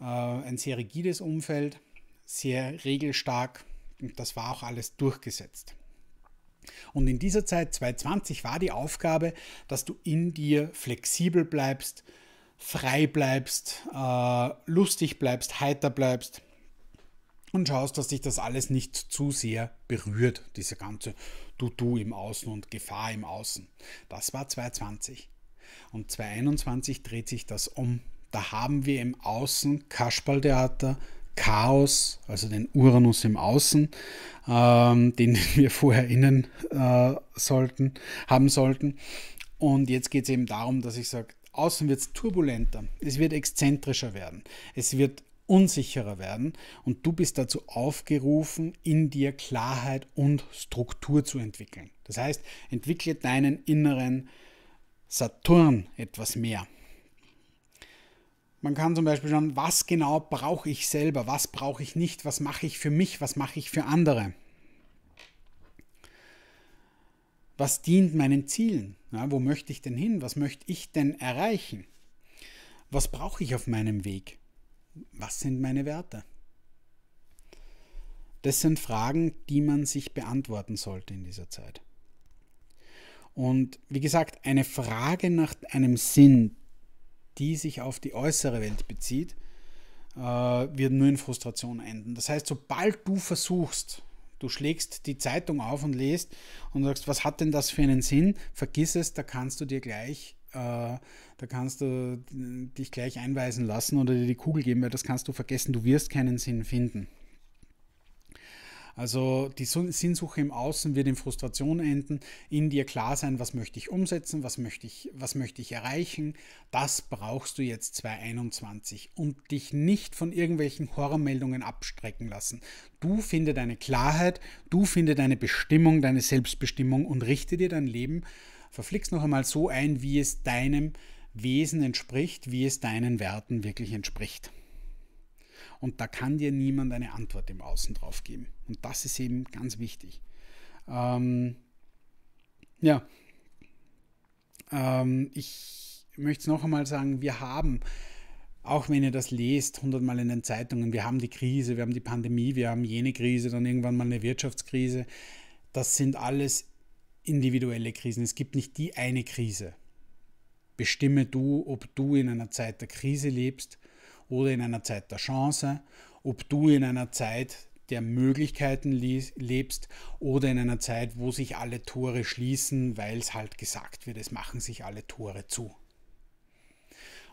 äh, ein sehr rigides Umfeld, sehr regelstark und das war auch alles durchgesetzt. Und in dieser Zeit 2020 war die Aufgabe, dass du in dir flexibel bleibst, frei bleibst, äh, lustig bleibst, heiter bleibst und schaust, dass dich das alles nicht zu sehr berührt, diese ganze Du-Du im Außen und Gefahr im Außen. Das war 2020. Und 2021 dreht sich das um. Da haben wir im Außen Kasperltheater, Chaos, also den Uranus im Außen, ähm, den wir vorher innen äh, sollten, haben sollten. Und jetzt geht es eben darum, dass ich sage, Außen wird es turbulenter, es wird exzentrischer werden, es wird unsicherer werden und du bist dazu aufgerufen, in dir Klarheit und Struktur zu entwickeln. Das heißt, entwickle deinen inneren Saturn etwas mehr. Man kann zum Beispiel schauen, was genau brauche ich selber, was brauche ich nicht, was mache ich für mich, was mache ich für andere. Was dient meinen Zielen? Ja, wo möchte ich denn hin? Was möchte ich denn erreichen? Was brauche ich auf meinem Weg? was sind meine Werte? Das sind Fragen, die man sich beantworten sollte in dieser Zeit. Und wie gesagt, eine Frage nach einem Sinn, die sich auf die äußere Welt bezieht, äh, wird nur in Frustration enden. Das heißt, sobald du versuchst, du schlägst die Zeitung auf und lest und sagst, was hat denn das für einen Sinn, vergiss es, da kannst du dir gleich äh, da kannst du dich gleich einweisen lassen oder dir die Kugel geben, weil das kannst du vergessen, du wirst keinen Sinn finden. Also die Sinnsuche im Außen wird in Frustration enden, in dir klar sein, was möchte ich umsetzen, was möchte ich, was möchte ich erreichen. Das brauchst du jetzt 2021 und dich nicht von irgendwelchen Horrormeldungen abstrecken lassen. Du finde deine Klarheit, du finde deine Bestimmung, deine Selbstbestimmung und richte dir dein Leben verflixt noch einmal so ein, wie es deinem Wesen entspricht, wie es deinen Werten wirklich entspricht. Und da kann dir niemand eine Antwort im Außen drauf geben. Und das ist eben ganz wichtig. Ähm, ja, ähm, ich möchte es noch einmal sagen, wir haben, auch wenn ihr das lest, hundertmal in den Zeitungen, wir haben die Krise, wir haben die Pandemie, wir haben jene Krise, dann irgendwann mal eine Wirtschaftskrise. Das sind alles individuelle Krisen. Es gibt nicht die eine Krise. Bestimme du, ob du in einer Zeit der Krise lebst oder in einer Zeit der Chance, ob du in einer Zeit der Möglichkeiten lebst oder in einer Zeit, wo sich alle Tore schließen, weil es halt gesagt wird, es machen sich alle Tore zu.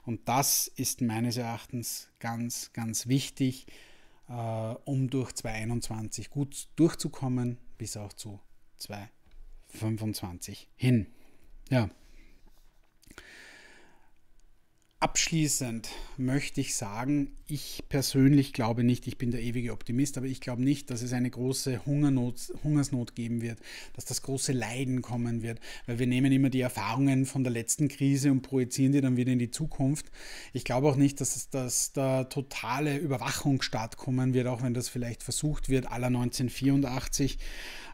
Und das ist meines Erachtens ganz, ganz wichtig, äh, um durch 2021 gut durchzukommen, bis auch zu 2022. 25 hin. Ja. Abschließend möchte ich sagen, ich persönlich glaube nicht, ich bin der ewige Optimist, aber ich glaube nicht, dass es eine große Hungernot, Hungersnot geben wird, dass das große Leiden kommen wird, weil wir nehmen immer die Erfahrungen von der letzten Krise und projizieren die dann wieder in die Zukunft. Ich glaube auch nicht, dass, es, dass der totale Überwachungsstaat kommen wird, auch wenn das vielleicht versucht wird, aller 1984.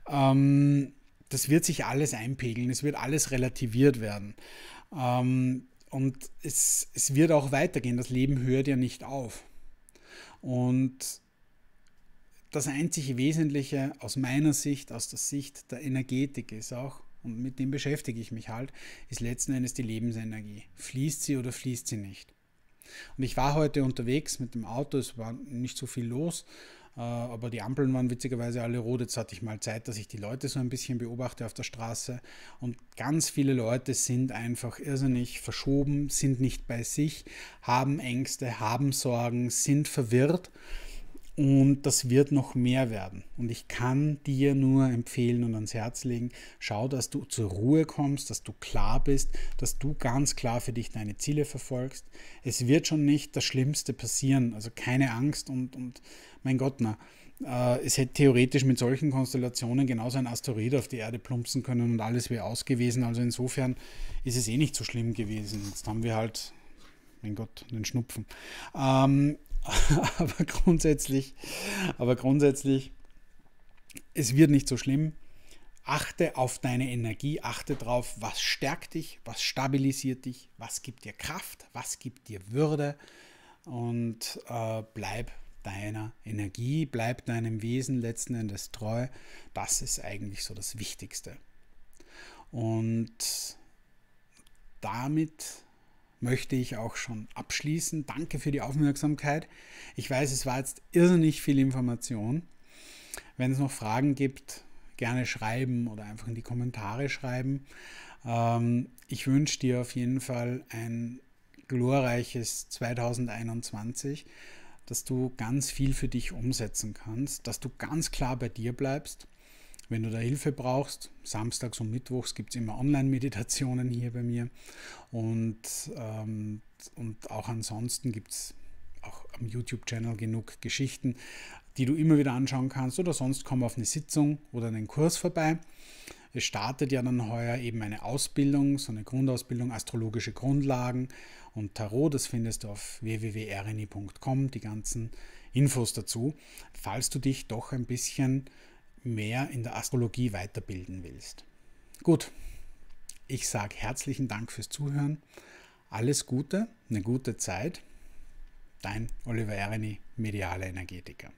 Ähm, das wird sich alles einpegeln, es wird alles relativiert werden. Ähm, und es, es wird auch weitergehen, das Leben hört ja nicht auf. Und das einzige Wesentliche aus meiner Sicht, aus der Sicht der Energetik ist auch, und mit dem beschäftige ich mich halt, ist letzten Endes die Lebensenergie. Fließt sie oder fließt sie nicht? Und ich war heute unterwegs mit dem Auto, es war nicht so viel los äh, aber die Ampeln waren witzigerweise alle rot. Jetzt hatte ich mal Zeit, dass ich die Leute so ein bisschen beobachte auf der Straße. Und ganz viele Leute sind einfach irrsinnig verschoben, sind nicht bei sich, haben Ängste, haben Sorgen, sind verwirrt. Und das wird noch mehr werden. Und ich kann dir nur empfehlen und ans Herz legen, schau, dass du zur Ruhe kommst, dass du klar bist, dass du ganz klar für dich deine Ziele verfolgst. Es wird schon nicht das Schlimmste passieren. Also keine Angst und, und mein Gott, na. Äh, es hätte theoretisch mit solchen Konstellationen genauso ein Asteroid auf die Erde plumpsen können und alles wäre aus Also insofern ist es eh nicht so schlimm gewesen. Jetzt haben wir halt mein Gott, den Schnupfen. Ähm, aber grundsätzlich, aber grundsätzlich, es wird nicht so schlimm. Achte auf deine Energie, achte darauf, was stärkt dich, was stabilisiert dich, was gibt dir Kraft, was gibt dir Würde und äh, bleib deiner Energie, bleib deinem Wesen letzten Endes treu. Das ist eigentlich so das Wichtigste. Und damit möchte ich auch schon abschließen. Danke für die Aufmerksamkeit. Ich weiß, es war jetzt irrsinnig viel Information. Wenn es noch Fragen gibt, gerne schreiben oder einfach in die Kommentare schreiben. Ähm, ich wünsche dir auf jeden Fall ein glorreiches 2021, dass du ganz viel für dich umsetzen kannst, dass du ganz klar bei dir bleibst wenn du da Hilfe brauchst, samstags und mittwochs gibt es immer Online-Meditationen hier bei mir. Und, ähm, und auch ansonsten gibt es auch am YouTube-Channel genug Geschichten, die du immer wieder anschauen kannst. Oder sonst komm auf eine Sitzung oder einen Kurs vorbei. Es startet ja dann heuer eben eine Ausbildung, so eine Grundausbildung, astrologische Grundlagen und Tarot. Das findest du auf www.rni.com, die ganzen Infos dazu. Falls du dich doch ein bisschen mehr in der Astrologie weiterbilden willst. Gut, ich sage herzlichen Dank fürs Zuhören. Alles Gute, eine gute Zeit. Dein Oliver Ereni, medialer Energetiker.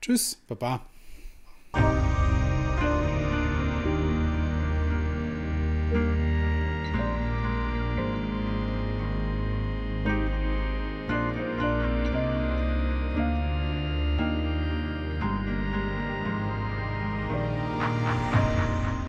Tschüss, Baba.